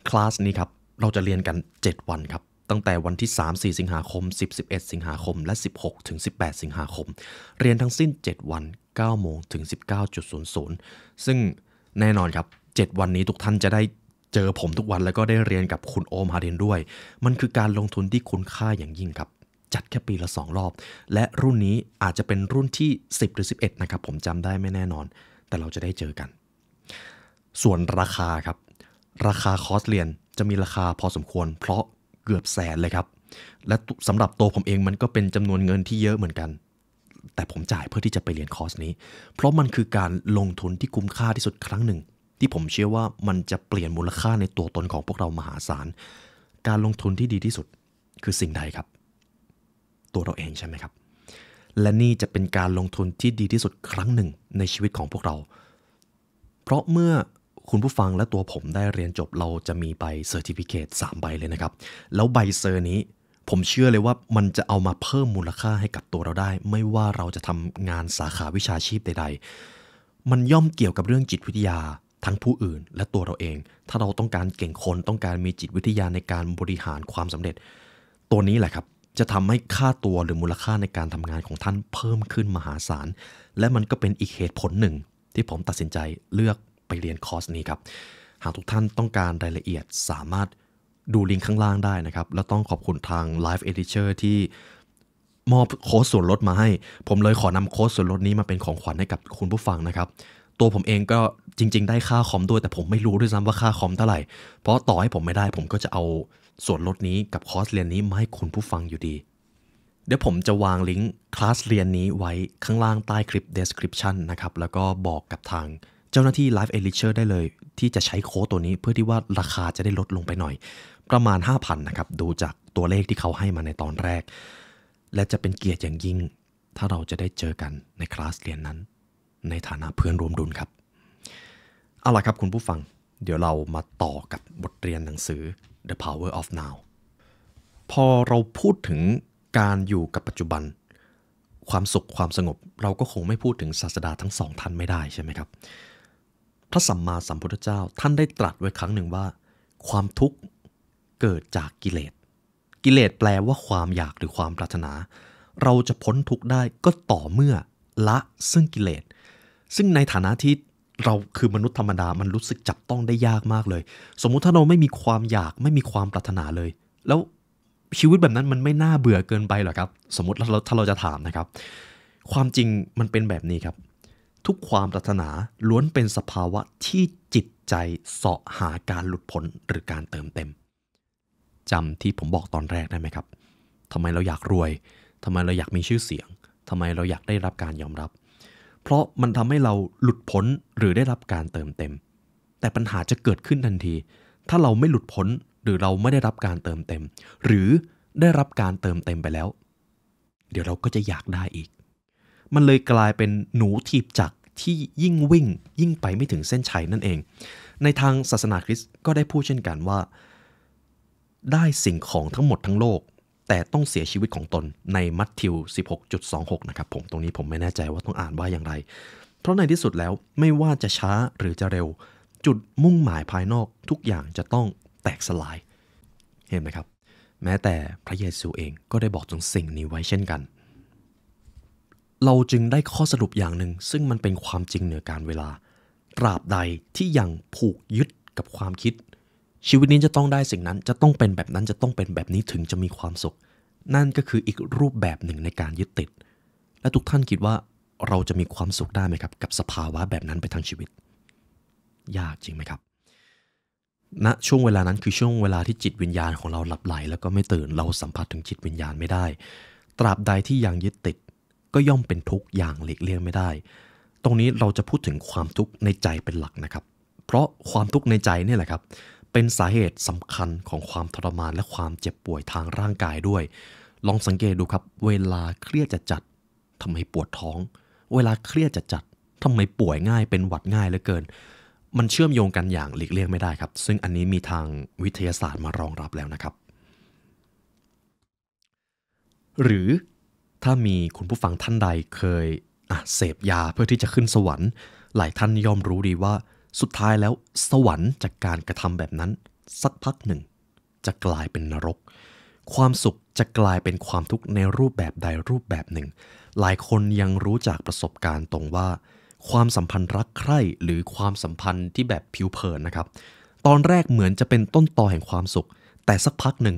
คลาสนี้ครับ เราจะเรียนกัน 7 วันครับ ตั้งแต่วันที่ 3 4 สิงหาคม10 11สิงหาคม และ 16ถึง18 สิงหาคม เรียนทั้งสิ้น 7 วัน9โมงถึง 19.00ซึ่งแน่นอนครับ7วันนี้ทุกท่านจะได้เจอผมทุกวัน แล้วก็ได้เรียนกับคุณโอมฮาเดนด้วย มันคือการลงทุนที่คุ้มค่าอย่างยิ่งครับ จัดแค่ปีละ 2 รอบ และรุ่นนี้อาจจะเป็นรุ่นที่ 10หรือ11นะครับ ผมจำได้ไม่แน่นอน แต่เราจะได้เจอกันส่วนราคาครับ ราคาคอร์สเรียน จะมีราคาพอสมควร เพราะเกือบแสนเลยครับ และสำหรับตัวผมเองมันก็เป็นจำนวนเงินที่เยอะเหมือนกัน แต่ผมจ่ายเพื่อที่จะไปเรียนคอร์สนี้ เพราะมันคือการลงทุนที่คุ้มค่าที่สุดครั้งหนึ่ง ที่ผมเชื่อว่ามันจะเปลี่ยนมูลค่าในตัวตนของพวกเรามหาศาลการลงทุนที่ดีที่สุดคือสิ่งใดครับ ตัวเราเองใช่ไหมครับ และนี่จะเป็นการลงทุนที่ดีที่สุดครั้งหนึ่งในชีวิตของพวกเรา เพราะเมื่อคุณผู้ฟังและตัวผมได้เรียนจบเราจะมีใบเซอร์ติฟิเคตสามใบเลยนะครับ แล้วใบเซอร์นี้ผมเชื่อเลยว่ามันจะเอามาเพิ่มมูลค่าให้กับตัวเราได้ ไม่ว่าเราจะทำงานสาขาวิชาชีพใดๆ มันย่อมเกี่ยวกับเรื่องจิตวิทยาทั้งผู้อื่นและตัวเราเอง ถ้าเราต้องการเก่งคนต้องการมีจิตวิทยาในการบริหารความสำเร็จ ตัวนี้แหละครับจะทำให้ค่าตัวหรือมูลค่าในการทำงานของท่านเพิ่มขึ้นมหาศาลและมันก็เป็นอีกเหตุผลหนึ่ง ที่ผมตัดสินใจเลือกไปเรียนคอร์สนี้ครับ หากทุกท่านต้องการรายละเอียดสามารถดูลิงก์ข้างล่างได้นะครับ แล้วต้องขอบคุณทาง Live Editor ที่มอบโค้ดส่วนลดมาให้ ผมเลยขอนำโค้ดส่วนลดนี้มาเป็นของขวัญให้กับคุณผู้ฟังนะครับ ตัวผมเองก็จริงๆ ได้ค่าคอมด้วย แต่ผมไม่รู้ด้วยซ้ำว่าค่าคอมเท่าไหร่ เพราะต่อให้ผมไม่ได้ผมก็จะเอาส่วนลดนี้กับคอร์สเรียนนี้มาให้คุณผู้ฟังอยู่ดี เดี๋ยวผมจะวางลิงก์คลาสเรียนนี้ไว้ข้างล่างใต้คลิป description นะครับ แล้วก็บอกกับทางเจ้าหน้าที่ Life e l i t h e r ได้เลย ที่จะใช้โค้ดตัวนี้เพื่อที่ว่าราคาจะได้ลดลงไปหน่อย ประมาณ 5,000 นะครับ ดูจากตัวเลขที่เขาให้มาในตอนแรก และจะเป็นเกียรติอย่างยิ่ง ถ้าเราจะได้เจอกันในคลาสเรียนนั้น ในฐานะเพื่อนร่วมรุ่นครับเอาล่ะครับคุณผู้ฟัง เดี๋ยวเรามาต่อกับบทเรียนหนังสือ The Power of Now พอเราพูดถึงการอยู่กับปัจจุบัน ความสุขความสงบ เราก็คงไม่พูดถึงศาสดาทั้งสองท่านไม่ได้ใช่ไหมครับพระสัมมาสัมพุทธเจ้าท่านได้ตรัสไว้ครั้งหนึ่งว่า ความทุกข์เกิดจากกิเลสกิเลสแปลว่าความอยากหรือความปรารถนา เราจะพ้นทุกข์ได้ก็ต่อเมื่อละซึ่งกิเลสซึ่งในฐานะที่เราคือมนุษย์ธรรมดามันรู้สึกจับต้องได้ยากมากเลย สมมุติถ้าเราไม่มีความอยากไม่มีความปรารถนาเลย แล้วชีวิตแบบนั้นมันไม่น่าเบื่อเกินไปหรอครับ สมมติถ้าเราถ้าเราจะถามนะครับ ความจริงมันเป็นแบบนี้ครับทุกความปรารถนาล้วนเป็นสภาวะที่จิตใจเสาะหาการหลุดพ้นหรือการเติมเต็ม จำที่ผมบอกตอนแรกได้ไหมครับ ทำไมเราอยากรวย ทำไมเราอยากมีชื่อเสียง ทำไมเราอยากได้รับการยอมรับ เพราะมันทำให้เราหลุดพ้นหรือได้รับการเติมเต็ม แต่ปัญหาจะเกิดขึ้นทันที ถ้าเราไม่หลุดพ้นหรือเราไม่ได้รับการเติมเต็ม หรือได้รับการเติมเต็มไปแล้ว เดี๋ยวเราก็จะอยากได้อีกมันเลยกลายเป็นหนูทีบจักที่ยิ่งวิ่งยิ่งไปไม่ถึงเส้นชัยนั่นเอง ในทางศาสนาคริสต์ก็ได้พูดเช่นกันว่า ได้สิ่งของทั้งหมดทั้งโลก แต่ต้องเสียชีวิตของตนในมัทธิว 16.26นะครับผมตรงนี้ผมไม่แน่ใจว่าต้องอ่านว่าอย่างไร เพราะในที่สุดแล้วไม่ว่าจะช้าหรือจะเร็ว จุดมุ่งหมายภายนอกทุกอย่างจะต้องแตกสลาย เห็นไหมครับ แม้แต่พระเยซูเองก็ได้บอกถึงสิ่งนี้ไว้เช่นกันเราจึงได้ข้อสรุปอย่างหนึ่งซึ่งมันเป็นความจริงเหนือการเวลา ตราบใดที่ยังผูกยึดกับความคิด ชีวิตนี้จะต้องได้สิ่งนั้นจะต้องเป็นแบบนั้นจะต้องเป็นแบบนี้ถึงจะมีความสุขนั่นก็คืออีกรูปแบบหนึ่งในการยึดติด และทุกท่านคิดว่าเราจะมีความสุขได้ไหมครับ กับสภาวะแบบนั้นไปทั้งชีวิตยากจริงไหมครับณนะช่วงเวลานั้นคือช่วงเวลาที่จิตวิญญาณของเราหลับไหล แล้วก็ไม่ตื่นเราสัมผัสถึงจิตวิญญาณไม่ได้ ตราบใดที่ยังยึดติดก็ย่อมเป็นทุกข์อย่างหลีกเลี่ยงไม่ได้ ตรงนี้เราจะพูดถึงความทุกข์ในใจเป็นหลักนะครับ เพราะความทุกข์ในใจนี่แหละครับ เป็นสาเหตุสำคัญของความทรมานและความเจ็บป่วยทางร่างกายด้วย ลองสังเกตดูครับ เวลาเครียดจะจัดทำไมปวดท้อง เวลาเครียดจะจัดทำไมป่วยง่ายเป็นหวัดง่ายเหลือเกิน มันเชื่อมโยงกันอย่างหลีกเลี่ยงไม่ได้ครับ ซึ่งอันนี้มีทางวิทยาศาสตร์มารองรับแล้วนะครับ หรือถ้ามีคุณผู้ฟังท่านใดเคยเสพยาเพื่อที่จะขึ้นสวรรค์ หลายท่านย่อมรู้ดีว่าสุดท้ายแล้วสวรรค์จากการกระทำแบบนั้นสักพักหนึ่ง จะกลายเป็นนรก ความสุขจะกลายเป็นความทุกข์ในรูปแบบใดรูปแบบหนึ่ง หลายคนยังรู้จากประสบการณ์ตรงว่า ความสัมพันธ์รักใคร่ หรือความสัมพันธ์ที่แบบผิวเผินนะครับ ตอนแรกเหมือนจะเป็นต้นตอแห่งความสุข แต่สักพักหนึ่ง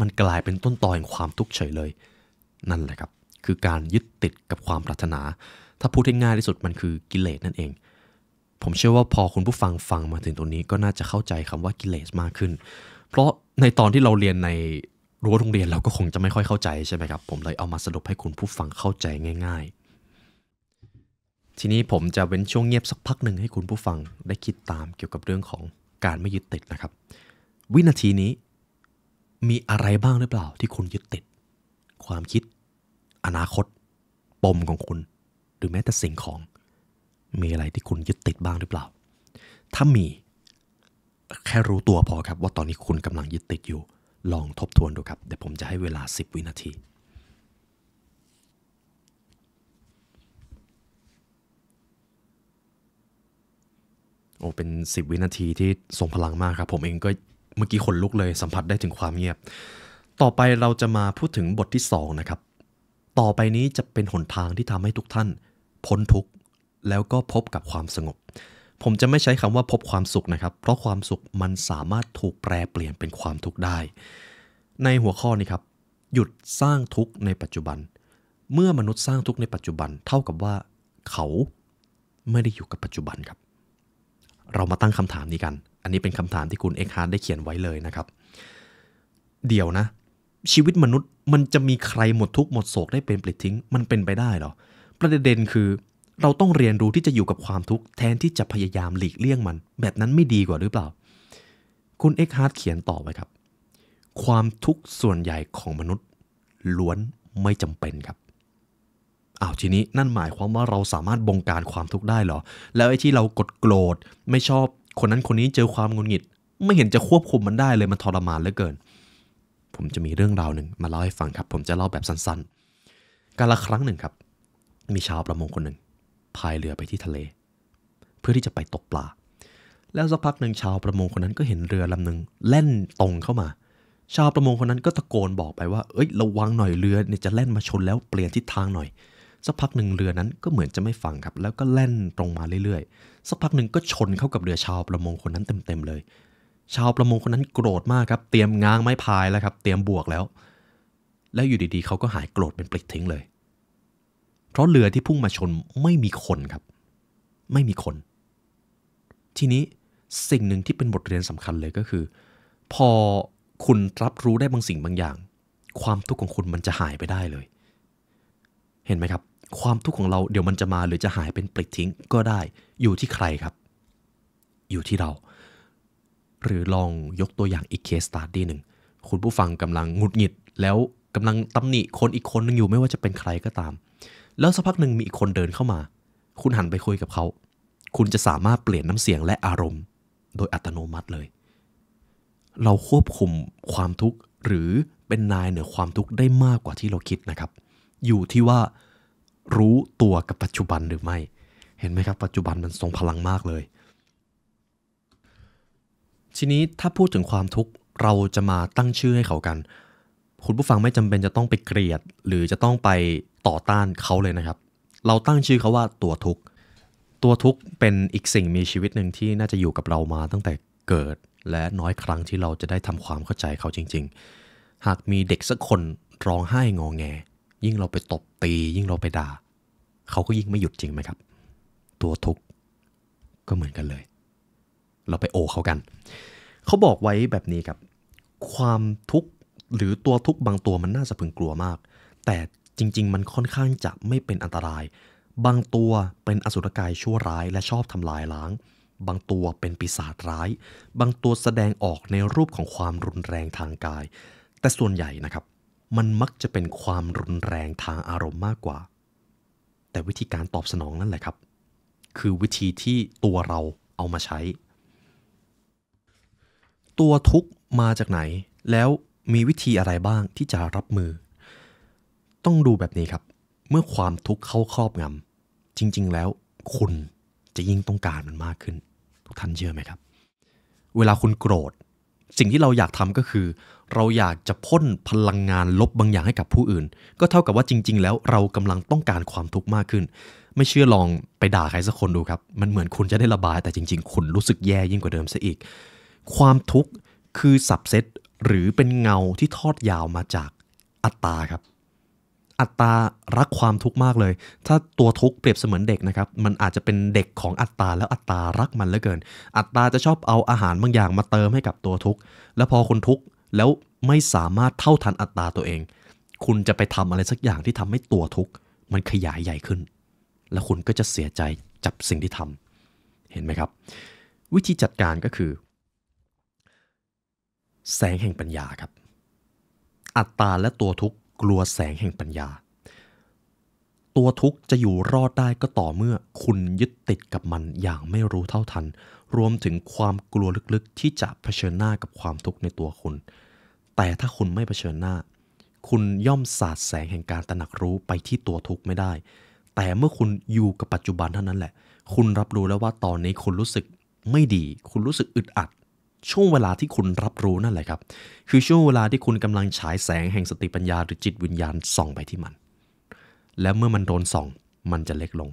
มันกลายเป็นต้นตอแห่งความทุกข์เฉยเลยนั่นแหละครับ คือการยึดติดกับความปรารถนา ถ้าพูดให้ง่ายที่สุดมันคือกิเลสนั่นเองผมเชื่อว่าพอคุณผู้ฟังฟังมาถึงตรงนี้ก็น่าจะเข้าใจคำว่ากิเลสมากขึ้น เพราะในตอนที่เราเรียนในรั้วโรงเรียนเราก็คงจะไม่ค่อยเข้าใจใช่ไหมครับผมเลยเอามาสรุปให้คุณผู้ฟังเข้าใจง่าย ๆ ทีนี้ผมจะเว้นช่วงเงียบสักพักหนึ่งให้คุณผู้ฟังได้คิดตามเกี่ยวกับเรื่องของการไม่ยึดติดนะครับ วินาทีนี้ มีอะไรบ้างหรือเปล่า ที่คุณยึดติดความคิดอนาคตปมของคุณหรือแม้แต่สิ่งของ มีอะไรที่คุณยึดติดบ้างหรือเปล่า ถ้ามีแค่รู้ตัวพอครับว่าตอนนี้คุณกำลังยึดติดอยู่ลองทบทวนดูครับเดี๋ยวผมจะให้เวลา 10 วินาทีโอ้เป็น 10 วินาทีที่ทรงพลังมากครับผมเองก็ เมื่อกี้ขนลุกเลยสัมผัสได้ถึงความเงียบ ต่อไปเราจะมาพูดถึงบทที่ 2 นะครับต่อไปนี้จะเป็นหนทางที่ทำให้ทุกท่านพ้นทุกข์แล้วก็พบกับความสงบ ผมจะไม่ใช้คำว่าพบความสุขนะครับ เพราะความสุขมันสามารถถูกแปลเปลี่ยนเป็นความทุกข์ได้ ในหัวข้อนี้ครับ หยุดสร้างทุกข์ในปัจจุบัน เมื่อมนุษย์สร้างทุกข์ในปัจจุบัน เท่ากับว่าเขาไม่ได้อยู่กับปัจจุบันครับ เรามาตั้งคำถามนี้กัน อันนี้เป็นคำถามที่คุณเอ็กฮาร์ดได้เขียนไว้เลยนะครับ เดี๋ยวนะชีวิตมนุษย์มันจะมีใครหมดทุกข์ หมดโศกได้เป็นปลิดทิ้ง มันเป็นไปได้หรอ ประเด็นคือ เราต้องเรียนรู้ที่จะอยู่กับความทุกข์ แทนที่จะพยายามหลีกเลี่ยงมัน แบบนั้นไม่ดีกว่าหรือเปล่า คุณเอ็กฮาร์ดเขียนต่อไว้ครับ ความทุกข์ ส่วนใหญ่ของมนุษย์ ล้วนไม่จำเป็นครับอ้าว ทีนี้นั่นหมายความว่าเราสามารถบงการความทุกข์ได้เหรอแล้วไอ้ที่เรากดโกรธไม่ชอบ คนนั้นคนนี้เจอความงุนงิดไม่เห็นจะควบคุมมันได้เลยมันทรมานเหลือเกินผมจะมีเรื่องราวหนึ่งมาเล่าให้ฟังครับผมจะเล่าแบบสั้นๆการละครั้งหนึ่งครับ มีชาวประมงคนหนึ่งพายเรือไปที่ทะเล เพื่อที่จะไปตกปลา แล้วสักพักหนึ่งชาวประมงคนนั้นก็เห็นเรือลำหนึ่งแล่นตรงเข้ามา ชาวประมงคนนั้นก็ตะโกนบอกไปว่าเอ้ย ระวังหน่อยเรือเนี่ยจะแล่นมาชนแล้วเปลี่ยนทิศทางหน่อยสักพักหนึ่งเรือนั้นก็เหมือนจะไม่ฟังครับ แล้วก็แล่นตรงมาเรื่อยๆสักพักหนึ่งก็ชนเข้ากับเรือชาวประมงคนนั้นเต็มๆเลยชาวประมงคนนั้นโกรธมากครับ เตรียมง้างไม้พายแล้วครับ เตรียมบวกแล้ว แล้วอยู่ดีๆเขาก็หายโกรธเป็นปลิดทิ้งเลย เพราะเรือที่พุ่งมาชนไม่มีคนครับ ไม่มีคน ทีนี้สิ่งหนึ่งที่เป็นบทเรียนสำคัญเลยก็คือ พอคุณรับรู้ได้บางสิ่งบางอย่าง ความทุกข์ของคุณมันจะหายไปได้เลย เห็นไหมครับ ความทุกข์ของเราเดี๋ยวมันจะมาหรือจะหายเป็นปลิดทิ้งก็ได้ อยู่ที่ใครครับ อยู่ที่เราหรือลองยกตัวอย่างอีกเคสสตาร์ดีหนึ่งคุณผู้ฟังกำลังหงุดหงิด แล้วกำลังตำหนิคนอีกคนนึงอยู่ไม่ว่าจะเป็นใครก็ตาม แล้วสักพักหนึ่งมีอีกคนเดินเข้ามา คุณหันไปคุยกับเขา คุณจะสามารถเปลี่ยนน้ำเสียงและอารมณ์ โดยอัตโนมัติเลย เราควบคุมความทุกข์หรือเป็นนายเหนือความทุกข์ได้มากกว่าที่เราคิดนะครับ อยู่ที่ว่ารู้ตัวกับปัจจุบันหรือไม่ เห็นไหมครับปัจจุบันมันทรงพลังมากเลยทีนี้ถ้าพูดถึงความทุกข์เราจะมาตั้งชื่อให้เขากันคุณผู้ฟังไม่จำเป็นจะต้องไปเกลียด หรือจะต้องไปต่อต้านเขาเลยนะครับ เราตั้งชื่อเขาว่าตัวทุกข์ ตัวทุกข์เป็นอีกสิ่งมีชีวิตหนึ่งที่น่าจะอยู่กับเรามาตั้งแต่เกิดและน้อยครั้งที่เราจะได้ทำความเข้าใจเขาจริง ๆ หากมีเด็กสักคนร้องไห้งองแง ยิ่งเราไปตบตียิ่งเราไปด่า เขาก็ยิ่งไม่หยุดจริงไหมครับ ตัวทุกข์ก็เหมือนกันเลยเราไปโอเขากัน เขาบอกไว้แบบนี้ครับ ความทุกข์หรือตัวทุกข์บางตัวมันน่าจะพึงกลัวมาก แต่จริง ๆ มันค่อนข้างจะไม่เป็นอันตราย บางตัวเป็นอสุรกายชั่วร้าย และชอบทำลายล้าง บางตัวเป็นปีศาจร้าย บางตัวแสดงออกในรูปของความรุนแรงทางกาย แต่ส่วนใหญ่นะครับ มันมักจะเป็นความรุนแรงทางอารมณ์มากกว่า แต่วิธีการตอบสนองนั่นแหละครับ คือวิธีที่ตัวเราเอามาใช้ตัวทุกข์มาจากไหนแล้วมีวิธีอะไรบ้างที่จะรับมือ ต้องดูแบบนี้ครับ เมื่อความทุกข์เข้าครอบงำจริงๆแล้วคุณจะยิ่งต้องการมันมากขึ้น ทุกท่านเชื่อไหมครับ เวลาคุณโกรธ สิ่งที่เราอยากทำก็คือ เราอยากจะพ่นพลังงานลบบางอย่างให้กับผู้อื่น ก็เท่ากับว่าจริงๆแล้วเรากำลังต้องการความทุกข์มากขึ้น ไม่เชื่อลองไปด่าใครสักคนดูครับ มันเหมือนคุณจะได้ระบายแต่จริง ๆ คุณรู้สึกแย่ยิ่งกว่าเดิมซะอีกความทุกข์คือสับเซตหรือเป็นเงาที่ทอดยาวมาจากอัตตาครับ อัตตารักความทุกข์มากเลย ถ้าตัวทุกข์เปรียบเสมือนเด็กนะครับ มันอาจจะเป็นเด็กของอัตตาแล้วอัตตารักมันเหลือเกิน อัตตาจะชอบเอาอาหารบางอย่างมาเติมให้กับตัวทุกข์แล้วพอคนทุกข์แล้วไม่สามารถเท่าทันอัตตาตัวเอง คุณจะไปทำอะไรสักอย่างที่ทำให้ตัวทุกข์มันขยายใหญ่ขึ้น แล้วคุณก็จะเสียใจจับสิ่งที่ทำ เห็นไหมครับ วิธีจัดการก็คือแสงแห่งปัญญาครับ อัตตาและตัวทุกข์กลัวแสงแห่งปัญญา ตัวทุกข์จะอยู่รอดได้ก็ต่อเมื่อคุณยึดติดกับมันอย่างไม่รู้เท่าทัน รวมถึงความกลัวลึกๆที่จะเผชิญหน้ากับความทุกข์ในตัวคุณ แต่ถ้าคุณไม่เผชิญหน้า คุณย่อมสาดแสงแห่งการตระหนักรู้ไปที่ตัวทุกข์ไม่ได้ แต่เมื่อคุณอยู่กับปัจจุบันเท่านั้นแหละ คุณรับรู้แล้วว่าตอนนี้คุณรู้สึกไม่ดี คุณรู้สึกอึดอัดช่วงเวลาที่คุณรับรู้นั่นแหละครับ คือช่วงเวลาที่คุณกำลังฉายแสงแห่งสติปัญญาหรือจิตวิญญาณส่องไปที่มัน แล้วเมื่อมันโดนส่อง มันจะเล็กลง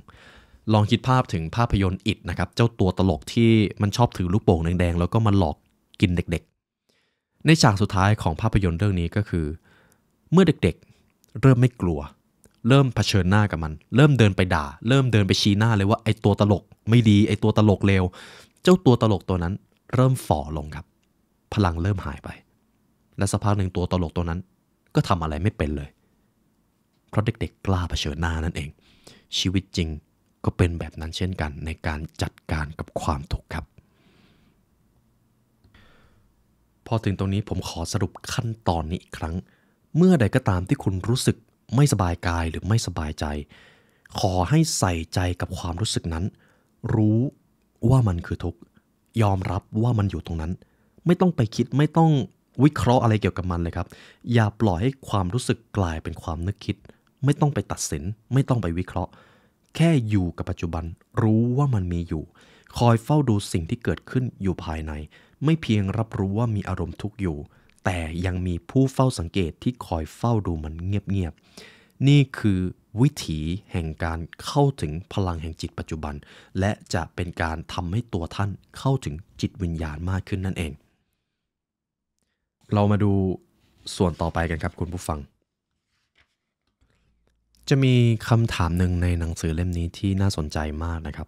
ลองคิดภาพถึงภาพยนตร์อิดนะครับ เจ้าตัวตลกที่มันชอบถือลูกโป่งแดงๆแล้วก็มาหลอกกินเด็กๆ ในฉากสุดท้ายของภาพยนตร์เรื่องนี้ก็คือ เมื่อเด็กๆ เริ่มไม่กลัว เริ่มเผชิญหน้ากับมัน เริ่มเดินไปด่า เริ่มเดินไปชี้หน้าเลยว่าไอ้ตัวตลก ไม่ดี ไอ้ตัวตลกเลวเจ้าตัวตลกตัวนั้นเริ่มฝ่อลงครับ พลังเริ่มหายไป และสภาพหนึ่งตัวตลกตัวนั้นก็ทำอะไรไม่เป็นเลย เพราะเด็กๆกล้าเผชิญหน้านั่นเอง ชีวิตจริงก็เป็นแบบนั้นเช่นกันในการจัดการกับความทุกข์ครับ พอถึงตรงนี้ผมขอสรุปขั้นตอนนี้อีกครั้ง เมื่อใดก็ตามที่คุณรู้สึกไม่สบายกายหรือไม่สบายใจ ขอให้ใส่ใจกับความรู้สึกนั้น รู้ว่ามันคือทุกข์ยอมรับว่ามันอยู่ตรงนั้น ไม่ต้องไปคิด ไม่ต้องวิเคราะห์อะไรเกี่ยวกับมันเลยครับ อย่าปล่อยให้ความรู้สึกกลายเป็นความนึกคิด ไม่ต้องไปตัดสิน ไม่ต้องไปวิเคราะห์ แค่อยู่กับปัจจุบัน รู้ว่ามันมีอยู่ คอยเฝ้าดูสิ่งที่เกิดขึ้นอยู่ภายใน ไม่เพียงรับรู้ว่ามีอารมณ์ทุกข์อยู่ แต่ยังมีผู้เฝ้าสังเกตที่คอยเฝ้าดูมันเงียบๆนี่คือวิถีแห่งการเข้าถึงพลังแห่งจิตปัจจุบัน และจะเป็นการทำให้ตัวท่านเข้าถึงจิตวิญญาณมากขึ้นนั่นเอง เรามาดูส่วนต่อไปกันครับคุณผู้ฟัง จะมีคำถามหนึ่งในหนังสือเล่มนี้ที่น่าสนใจมากนะครับ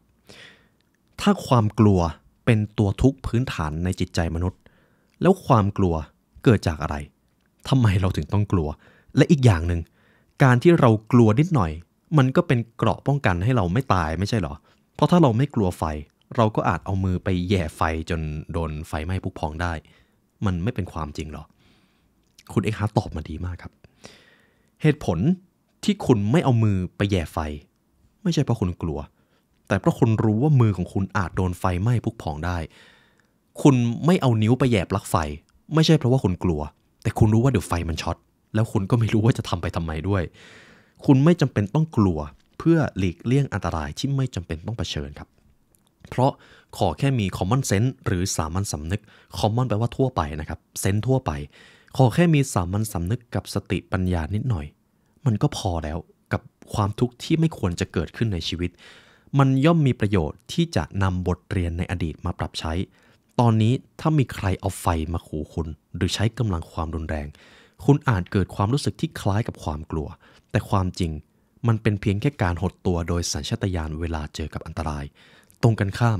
ถ้าความกลัวเป็นตัวทุกข์พื้นฐานในจิตใจมนุษย์ แล้วความกลัวเกิดจากอะไร ทำไมเราถึงต้องกลัว และอีกอย่างหนึ่งการที่เรากลัวนิดหน่อย มันก็เป็นเกราะป้องกันให้เราไม่ตายไม่ใช่หรอ เพราะถ้าเราไม่กลัวไฟ เราก็อาจเอามือไปแย่ไฟจนโดนไฟไหม้พุกพองได้ มันไม่เป็นความจริงหรอ คุณเอกฮาตอบมาดีมากครับ เหตุผลที่คุณไม่เอามือไปแย่ไฟ ไม่ใช่เพราะคุณกลัว แต่เพราะคุณรู้ว่ามือของคุณอาจโดนไฟไหม้พุกพองได้ คุณไม่เอานิ้วไปแย่ปลั๊กไฟ ไม่ใช่เพราะว่าคุณกลัว แต่คุณรู้ว่าเดี๋ยวไฟมันช็อตแล้วคุณก็ไม่รู้ว่าจะทำไปทำไมด้วย คุณไม่จำเป็นต้องกลัวเพื่อหลีกเลี่ยงอันตรายที่ไม่จำเป็นต้องเผชิญครับ เพราะขอแค่มี common sense หรือสามัญสำนึก common แปลว่าทั่วไปนะครับ sense ทั่วไป ขอแค่มีสามัญสำนึกกับสติปัญญานิดหน่อย มันก็พอแล้วกับความทุกข์ที่ไม่ควรจะเกิดขึ้นในชีวิต มันย่อมมีประโยชน์ที่จะนำบทเรียนในอดีตมาปรับใช้ ตอนนี้ถ้ามีใครเอาไฟมาขู่คุณ หรือใช้กำลังความรุนแรงคุณอาจเกิดความรู้สึกที่คล้ายกับความกลัว แต่ความจริงมันเป็นเพียงแค่การหดตัว โดยสัญชตาตญาณเวลาเจอกับอันตราย ตรงกันข้าม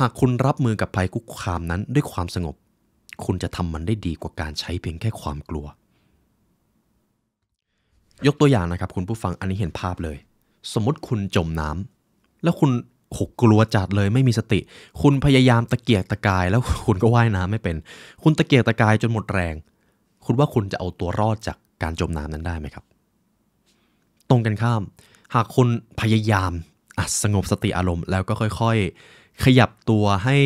หากคุณรับมือกับภัยคุกคามนั้นด้วยความสงบ คุณจะทำมันได้ดีกว่าการใช้เพียงแค่ความกลัว ยกตัวอย่างนะครับ คุณผู้ฟัง อันนี้เห็นภาพเลย สมมติคุณจมน้ำแล้วคุณหกกลัวจัดเลยไม่มีสติ คุณพยายามตะเกียกตะกาย แล้วคุณก็ว่ายน้ำไม่เป็น คุณตะเกียกตะกายจนหมดแรงคุณว่าคุณจะเอาตัวรอดจากการจมน้ำนั้นได้ไหมครับ ตรงกันข้าม หากคุณพยายามสงบสติอารมณ์แล้วก็ค่อย ๆ ขยับตัวให้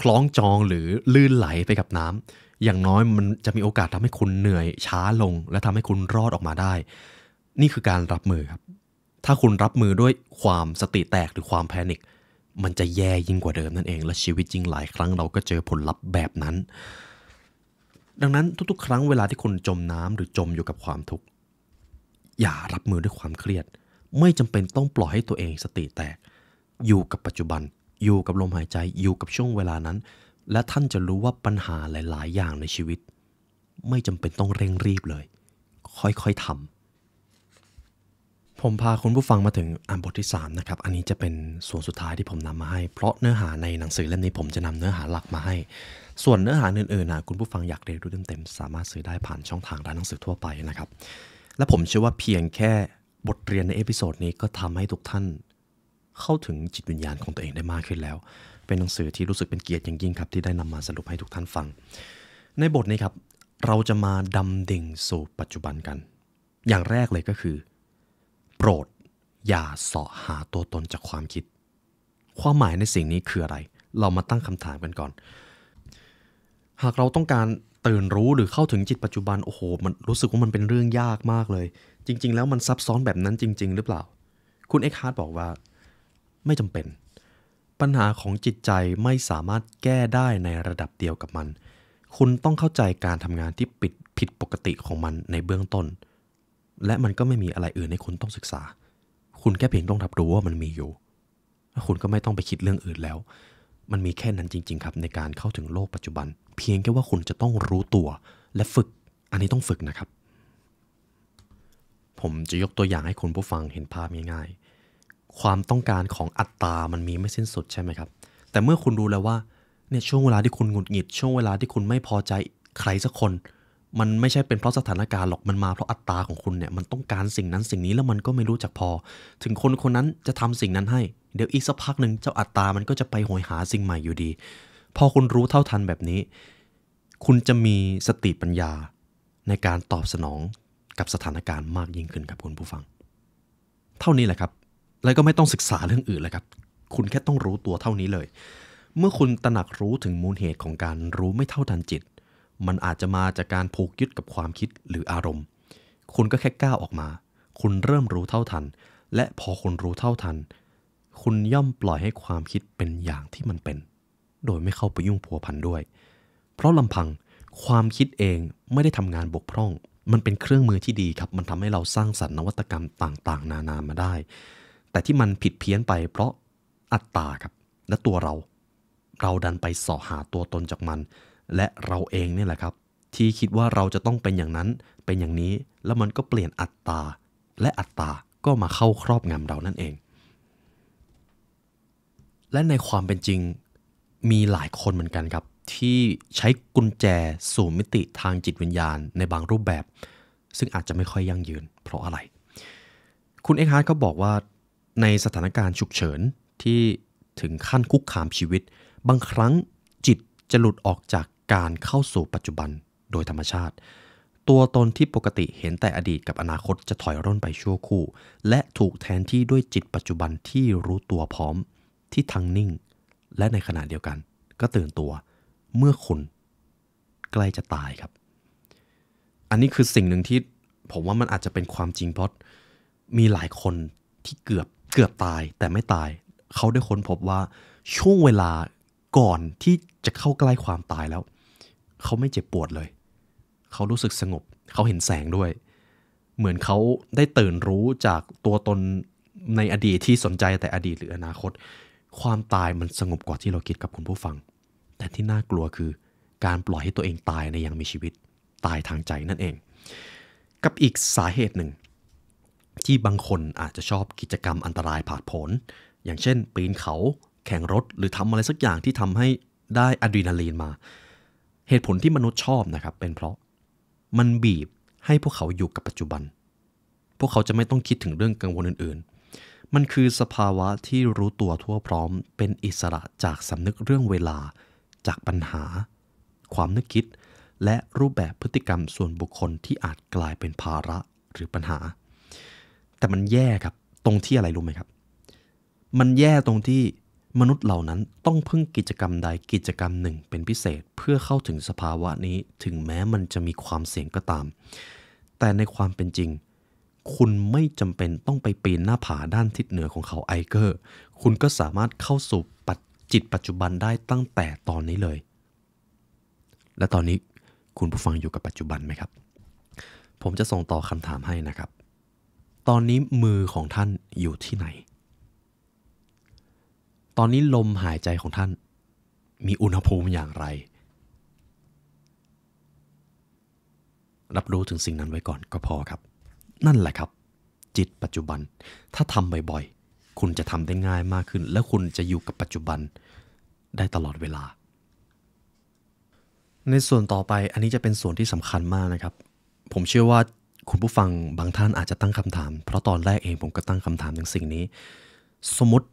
คล้องจองหรือลื่นไหลไปกับน้ำอย่างน้อยมันจะมีโอกาสทำให้คุณเหนื่อยช้าลง และทำให้คุณรอดออกมาได้ นี่คือการรับมือครับ ถ้าคุณรับมือด้วยความสติแตกหรือความแพนิคมันจะแย่ยิ่งกว่าเดิมนั่นเอง และชีวิตจริงหลายครั้งเราก็เจอผลลัพธ์แบบนั้นดังนั้นทุกๆครั้งเวลาที่คนจมน้ำหรือจมอยู่กับความทุกข์อย่ารับมือด้วยความเครียด ไม่จำเป็นต้องปล่อยให้ตัวเองสติแตก อยู่กับปัจจุบัน อยู่กับลมหายใจอยู่กับช่วงเวลานั้น และท่านจะรู้ว่าปัญหาหลายๆอย่างในชีวิต ไม่จำเป็นต้องเร่งรีบเลย ค่อยๆทำ ผมพาคุณผู้ฟังมาถึงอันบทที่3นะครับอันนี้จะเป็นส่วนสุดท้ายที่ผมนำมาให้เพราะเนื้อหาในหนังสือเล่มนี้ผมจะนำเนื้อหาหลักมาให้ส่วนเนื้อหาอื่นๆนะคุณผู้ฟังอยากเรียนรู้เต็มๆ สามารถซื้อได้ผ่านช่องทางร้านหนังสือทั่วไปนะครับ และผมเชื่อว่าเพียงแค่บทเรียนในเอพิโซดนี้ก็ทำให้ทุกท่านเข้าถึงจิตวิญญาณของตัวเองได้มากขึ้นแล้ว เป็นหนังสือที่รู้สึกเป็นเกียรติอย่างยิ่งครับ ที่ได้นำมาสรุปให้ทุกท่านฟัง ในบทนี้ครับเราจะมาดำดิ่งสู่ปัจจุบันกัน อย่างแรกเลยก็คือ โปรดอย่าเสาะหาตัวตนจากความคิด ความหมายในสิ่งนี้คืออะไร เรามาตั้งคำถามกันก่อนหากเราต้องการตื่นรู้หรือเข้าถึงจิตปัจจุบัน โอ้โห มันรู้สึกว่ามันเป็นเรื่องยากมากเลย จริง ๆ แล้วมันซับซ้อนแบบนั้นจริง ๆ หรือเปล่า คุณเอ็กฮาร์ดบอกว่า ไม่จำเป็น ปัญหาของจิตใจไม่สามารถแก้ได้ในระดับเดียวกับมัน คุณต้องเข้าใจการทำงานที่ปิดผิดปกติของมันในเบื้องต้น และมันก็ไม่มีอะไรอื่นให้คุณต้องศึกษา คุณแค่เพียงต้องรับรู้ว่ามันมีอยู่คุณก็ไม่ต้องไปคิดเรื่องอื่นแล้ว มันมีแค่นั้นจริงๆ ครับในการเข้าถึงโลกปัจจุบันเพียงแค่ว่าคุณจะต้องรู้ตัวและฝึก อันนี้ต้องฝึกนะครับ ผมจะยกตัวอย่างให้คุณผู้ฟังเห็นภาพง่ายๆ ความต้องการของอัตตามันมีไม่สิ้นสุดใช่ไหมครับ แต่เมื่อคุณรู้แล้วว่าเนี่ยช่วงเวลาที่คุณหงุดหงิดช่วงเวลาที่คุณไม่พอใจใครสักคน มันไม่ใช่เป็นเพราะสถานการณ์หรอก มันมาเพราะอัตตาของคุณเนี่ยมันต้องการสิ่งนั้นสิ่งนี้แล้วมันก็ไม่รู้จักพอ ถึงคนคนนั้นจะทำสิ่งนั้นให้ เดี๋ยวอีกสักพักหนึ่งเจ้าอัตตามันก็จะไปโหยหาสิ่งใหม่อยู่ดีพอคุณรู้เท่าทันแบบนี้ คุณจะมีสติปัญญาในการตอบสนองกับสถานการณ์มากยิ่งขึ้นครับคุณผู้ฟัง เท่านี้แหละครับ แล้วก็ไม่ต้องศึกษาเรื่องอื่นเลยครับ คุณแค่ต้องรู้ตัวเท่านี้เลย เมื่อคุณตระหนักรู้ถึงมูลเหตุของการรู้ไม่เท่าทันจิต มันอาจจะมาจากการผูกยึดกับความคิดหรืออารมณ์ คุณก็แค่ก้าวออกมา คุณเริ่มรู้เท่าทัน และพอคุณรู้เท่าทัน คุณย่อมปล่อยให้ความคิดเป็นอย่างที่มันเป็นโดยไม่เข้าไปยุ่งผัวพันด้วย เพราะลำพังความคิดเองไม่ได้ทำงานบกพร่อง มันเป็นเครื่องมือที่ดีครับ มันทำให้เราสร้างสรรค์นวัตกรรมต่างๆนานามาได้ แต่ที่มันผิดเพี้ยนไป เพราะอัตตาครับ และตัวเรา เราดันไปสอหาตัวตนจากมัน และเราเองเนี่แหละครับ ที่คิดว่าเราจะต้องเป็นอย่างนั้น เป็นอย่างนี้ แล้วมันก็เปลี่ยนอัตตาและอัตตาก็มาเข้าครอบงำเรานั่นเอง และในความเป็นจริงมีหลายคนเหมือนกันครับ ที่ใช้กุญแจสู่มิติทางจิตวิญญาณในบางรูปแบบ ซึ่งอาจจะไม่ค่อยยั่งยืน เพราะอะไร คุณเอ็กฮาร์ดเขาบอกว่าในสถานการณ์ฉุกเฉิน ที่ถึงขั้นคุกคามชีวิต บางครั้งจิตจะหลุดออกจากการเข้าสู่ปัจจุบันโดยธรรมชาติ ตัวตนที่ปกติเห็นแต่อดีตกับอนาคตจะถอยร่นไปชั่วคู่และถูกแทนที่ด้วยจิตปัจจุบันที่รู้ตัวพร้อมที่ทั้งนิ่งและในขณะเดียวกัน ก็ตื่นตัว เมื่อคุณใกล้จะตายครับ อันนี้คือสิ่งหนึ่งที่ผมว่ามันอาจจะเป็นความจริงเพราะมีหลายคนที่เกือบ เกือบตาย แต่ไม่ตาย เขาได้ค้นพบว่าช่วงเวลาก่อนที่จะเข้าใกล้ความตายแล้ว เขาไม่เจ็บปวดเลย เขารู้สึกสงบเขาเห็นแสงด้วย เหมือนเขาได้ตื่นรู้จากตัวตนในอดีตที่สนใจแต่อดีตหรืออนาคตความตายมันสงบกว่าที่เราคิดกับคุณผู้ฟัง แต่ที่น่ากลัวคือการปล่อยให้ตัวเองตายในยังมีชีวิตตายทางใจนั่นเอง กับอีกสาเหตุหนึ่ง ที่บางคนอาจจะชอบกิจกรรมอันตรายผาดผล อย่างเช่น ปีนเขาแข่งรถ หรือทำอะไรสักอย่างที่ทำให้ได้อะดรีนาลีนมา เหตุผลที่มนุษย์ชอบนะครับเป็นเพราะมันบีบให้พวกเขาอยู่กับปัจจุบัน พวกเขาจะไม่ต้องคิดถึงเรื่องกังวลอื่นๆมันคือสภาวะที่รู้ตัวทั่วพร้อมเป็นอิสระจากสำนึกเรื่องเวลา จากปัญหา ความนึกคิด และรูปแบบพฤติกรรมส่วนบุคคลที่อาจกลายเป็นภาระหรือปัญหา แต่มันแย่ครับตรงที่อะไรรู้ไหมครับ มันแย่ตรงที่มนุษย์เหล่านั้นต้องพึ่งกิจกรรมใดกิจกรรมหนึ่งเป็นพิเศษเพื่อเข้าถึงสภาวะนี้ถึงแม้มันจะมีความเสี่ยงก็ตาม แต่ในความเป็นจริงคุณไม่จำเป็นต้องไปปีนหน้าผาด้านทิศเหนือของเขาไอเกอร์ คุณก็สามารถเข้าสู่ปัจจิตปัจจุบันได้ตั้งแต่ตอนนี้เลย และตอนนี้คุณผู้ฟังอยู่กับปัจจุบันไหมครับ ผมจะส่งต่อคำถามให้นะครับ ตอนนี้มือของท่านอยู่ที่ไหน ตอนนี้ลมหายใจของท่าน มีอุณหภูมิอย่างไร รับรู้ถึงสิ่งนั้นไว้ก่อนก็พอครับนั่นแหละครับ จิตปัจจุบันถ้าทำบ่อยๆ คุณจะทำได้ง่ายมากขึ้น และคุณจะอยู่กับปัจจุบันได้ตลอดเวลา ในส่วนต่อไปอันนี้จะเป็นส่วนที่สำคัญมากนะครับ ผมเชื่อว่าคุณผู้ฟังบางท่านอาจจะตั้งคำถาม เพราะตอนแรกเองผมก็ตั้งคำถามถึงสิ่งนี้ สมมติ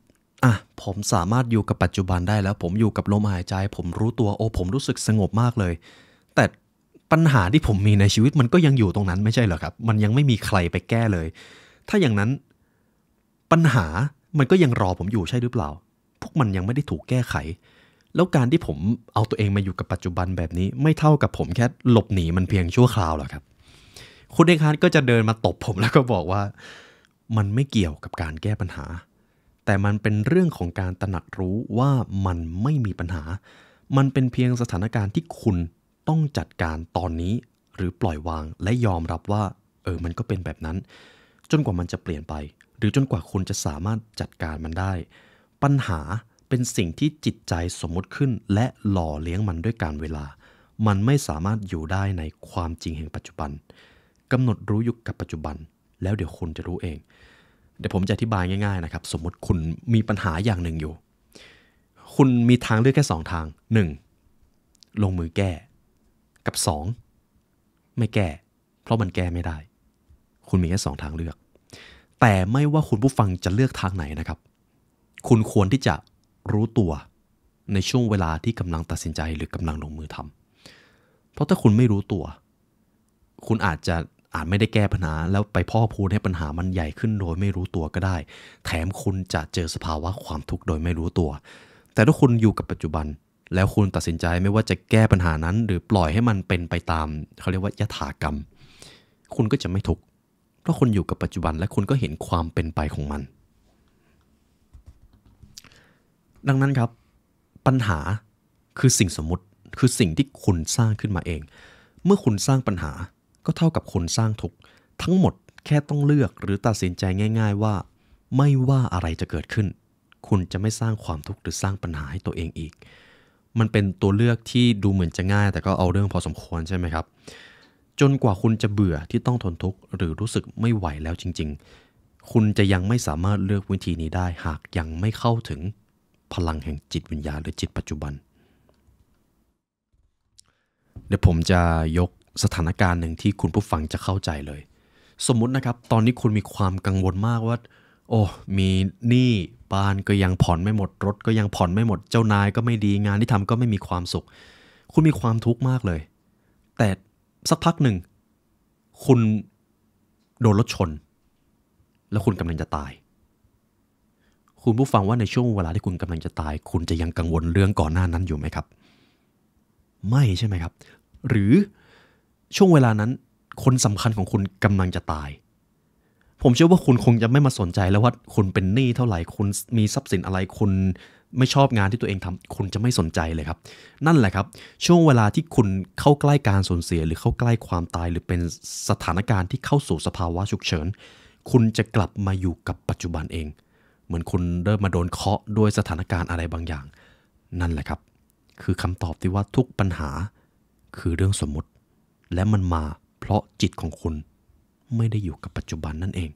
อ่ะผมสามารถอยู่กับปัจจุบันได้แล้วผมอยู่กับลมหายใจ ผมรู้ตัวโอ้ผมรู้สึกสงบมากเลย แต่ปัญหาที่ผมมีในชีวิตมันก็ยังอยู่ตรงนั้นไม่ใช่เหรอครับ มันยังไม่มีใครไปแก้เลย ถ้าอย่างนั้น ปัญหามันก็ยังรอผมอยู่ใช่หรือเปล่า พวกมันยังไม่ได้ถูกแก้ไข แล้วการที่ผมเอาตัวเองมาอยู่กับปัจจุบันแบบนี้ ไม่เท่ากับผมแค่หลบหนีมันเพียงชั่วคราวหรอครับ คุณเอกฮาร์ก็จะเดินมาตบผมแล้วก็บอกว่า มันไม่เกี่ยวกับการแก้ปัญหา แต่มันเป็นเรื่องของการตระหนักรู้ว่ามันไม่มีปัญหา มันเป็นเพียงสถานการณ์ที่คุณต้องจัดการตอนนี้หรือปล่อยวาง และยอมรับว่า เออ มันก็เป็นแบบนั้น จนกว่ามันจะเปลี่ยนไป หรือจนกว่าคุณจะสามารถจัดการมันได้ ปัญหาเป็นสิ่งที่จิตใจสมมติขึ้นและหล่อเลี้ยงมันด้วยการเวลา มันไม่สามารถอยู่ได้ในความจริงแห่งปัจจุบัน กำหนดรู้อยู่กับปัจจุบัน แล้วเดี๋ยวคุณจะรู้เอง เดี๋ยวผมจะอธิบายง่าย ๆ นะครับ สมมติคุณมีปัญหาอย่างหนึ่งอยู่ คุณมีทางเลือกแค่สองทาง 1. ลงมือแก้กับ 2 ไม่แก้เพราะมันแก้ไม่ได้ คุณมีแค่สองทางเลือก แต่ไม่ว่าคุณผู้ฟังจะเลือกทางไหนนะครับ คุณควรที่จะรู้ตัว ในช่วงเวลาที่กำลังตัดสินใจหรือกำลังลงมือทำเพราะถ้าคุณไม่รู้ตัว คุณอาจจะอาจไม่ได้แก้ปัญหาแล้วไปพ่อพูนให้ปัญหามันใหญ่ขึ้นโดยไม่รู้ตัวก็ได้ แถมคุณจะเจอสภาวะความทุกข์โดยไม่รู้ตัว แต่ถ้าคุณอยู่กับปัจจุบันแล้วคุณตัดสินใจไม่ว่าจะแก้ปัญหานั้น หรือปล่อยให้มันเป็นไปตามเขาเรียกว่ายถากรรม คุณก็จะไม่ทุกข์เพราะคุณอยู่กับปัจจุบัน และคุณก็เห็นความเป็นไปของมัน ดังนั้นครับ ปัญหาคือสิ่งสมมติคือสิ่งที่คุณสร้างขึ้นมาเอง เมื่อคุณสร้างปัญหาก็เท่ากับคุณสร้างทุกข์ทั้งหมดแค่ต้องเลือกหรือตัดสินใจง่าย ๆ ว่า ไม่ว่าอะไรจะเกิดขึ้น คุณจะไม่สร้างความทุกข์หรือสร้างปัญหาให้ตัวเองอีกมันเป็นตัวเลือกที่ดูเหมือนจะง่าย แต่ก็เอาเรื่องพอสมควรใช่ไหมครับ จนกว่าคุณจะเบื่อที่ต้องทนทุกข์หรือรู้สึกไม่ไหวแล้วจริงๆ คุณจะยังไม่สามารถเลือกวิธีนี้ได้ หากยังไม่เข้าถึง พลังแห่งจิตวิญญาณหรือจิตปัจจุบัน เดี๋ยวผมจะยกสถานการณ์หนึ่งที่คุณผู้ฟังจะเข้าใจเลย สมมุตินะครับ ตอนนี้คุณมีความกังวลมากว่า โอ้มีหนี้้านก็ยังผ่อนไม่หมดรถ ก็ยังผ่อนไม่หมดเจ้านายก็ไม่ดีงานที่ทำก็ไม่มีความสุข คุณมีความทุกข์มากเลย แต่สักพักหนึ่ง คุณโดนรถชน แล้วคุณกำลังจะตาย คุณผู้ฟังว่าในช่วงเวลาที่คุณกำลังจะตาย คุณจะยังกังวลเรื่องก่อนหน้านั้นอยู่ไหมครับ ไม่ใช่ไหมครับ หรือช่วงเวลานั้นคนสำคัญของคุณกำลังจะตายผมเชื่อว่าคุณคงจะไม่มาสนใจแล้วว่าคุณเป็นหนี้เท่าไหร่คุณมีทรัพย์สินอะไรคุณไม่ชอบงานที่ตัวเองทำคุณจะไม่สนใจเลยครับ นั่นแหละครับ ช่วงเวลาที่คุณเข้าใกล้การสูญเสียหรือเข้าใกล้ความตายหรือเป็นสถานการณ์ที่เข้าสู่สภาวะฉุกเฉินคุณจะกลับมาอยู่กับปัจจุบันเองเหมือนคุณเริ่มมาโดนเคาะด้วยสถานการณ์อะไรบางอย่าง นั่นแหละครับคือคำตอบที่ว่าทุกปัญหา คือเรื่องสมมติ และมันมาเพราะจิตของคุณไม่ได้อยู่กับปัจจุบันนั่นเอง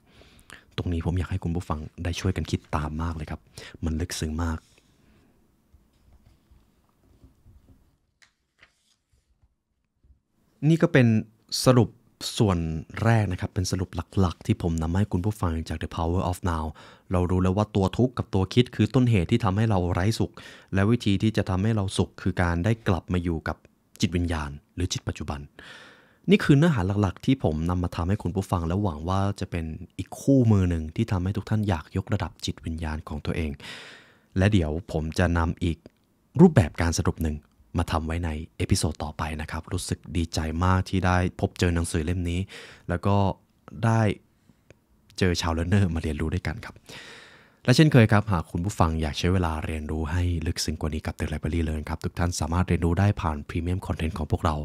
ตรงนี้ผมอยากให้คุณผู้ฟังได้ช่วยกันคิดตามมากเลยครับ มันลึกซึ้งมาก นี่ก็เป็นสรุปส่วนแรกนะครับ เป็นสรุปหลักๆ ที่ผมนำให้คุณผู้ฟังจาก The Power of Now เรารู้แล้วว่าตัวทุกข์กับตัวคิดคือต้นเหตุที่ทำให้เราไร้สุข และวิธีที่จะทำให้เราสุขคือการได้กลับมาอยู่กับจิตวิญญาณ หรือจิตปัจจุบันนี่คือเนื้อหาหลัก ๆ ที่ผมนำมาทำให้คุณผู้ฟังและหวังว่าจะเป็นอีกคู่มือหนึ่งที่ทำให้ทุกท่านอยากยกระดับจิตวิญญาณของตัวเอง และเดี๋ยวผมจะนำอีกรูปแบบการสรุปหนึ่งมาทำไว้ในเอพิโซดต่อไปนะครับ รู้สึกดีใจมากที่ได้พบเจอหนังสือเล่มนี้ แล้วก็ได้เจอชาวเลนเนอร์มาเรียนรู้ด้วยกันครับ และเช่นเคยครับ หากคุณผู้ฟังอยากใช้เวลาเรียนรู้ให้ลึกซึ้งกว่านี้กับเ h อ l i b r บ r y ี e เลยครับ ทุกท่านสามารถเรียนรู้ได้ผ่านพรีเมียมคอนเทนต์ของพวกเรา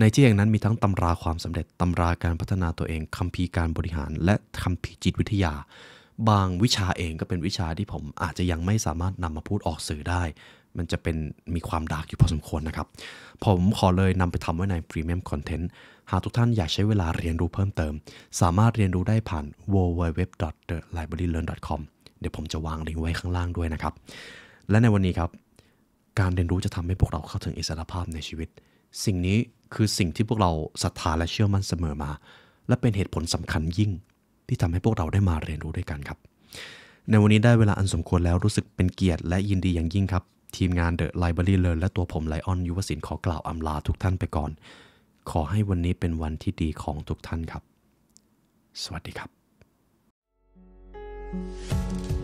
ในที่แห่งนั้นมีทั้งตำราความสำเร็จ ตำราการพัฒนาตัวเองคำพีการบริหาร และคำพีจิตวิทยา บางวิชาเองก็เป็นวิชาที่ผมอาจจะยังไม่สามารถนำมาพูดออกสื่อได้ มันจะเป็นมีความดาร์กอยู่พอสมควรนะครับ ผมขอเลยนำไปทำไว้ในพรีเมียมคอนเทนต์หากทุกท่านอยากใช้เวลาเรียนรู้เพิ่มเติม สามารถเรียนรู้ได้ผ่าน www.thelibrarylearn.com เดี๋ยวผมจะวางลิงก์ไว้ข้างล่างด้วยนะครับ และในวันนี้ครับ การเรียนรู้จะทำให้พวกเราเข้าถึงอิสรภาพในชีวิต สิ่งนี้คือสิ่งที่พวกเราศรัทธาและเชื่อมั่นเสมอมา และเป็นเหตุผลสำคัญยิ่ง ที่ทำให้พวกเราได้มาเรียนรู้ด้วยกันครับ ในวันนี้ได้เวลาอันสมควรแล้วรู้สึกเป็นเกียรติ และยินดีอย่างยิ่งครับ ทีมงานเดอะไลบรารีเลินและตัวผมไลออนยุวศิลป์ขอกล่าวอาลาทุกท่านไปก่อน ขอให้วันนี้เป็นวันที่ดีของทุกท่านครับ สวัสดีครับ thank you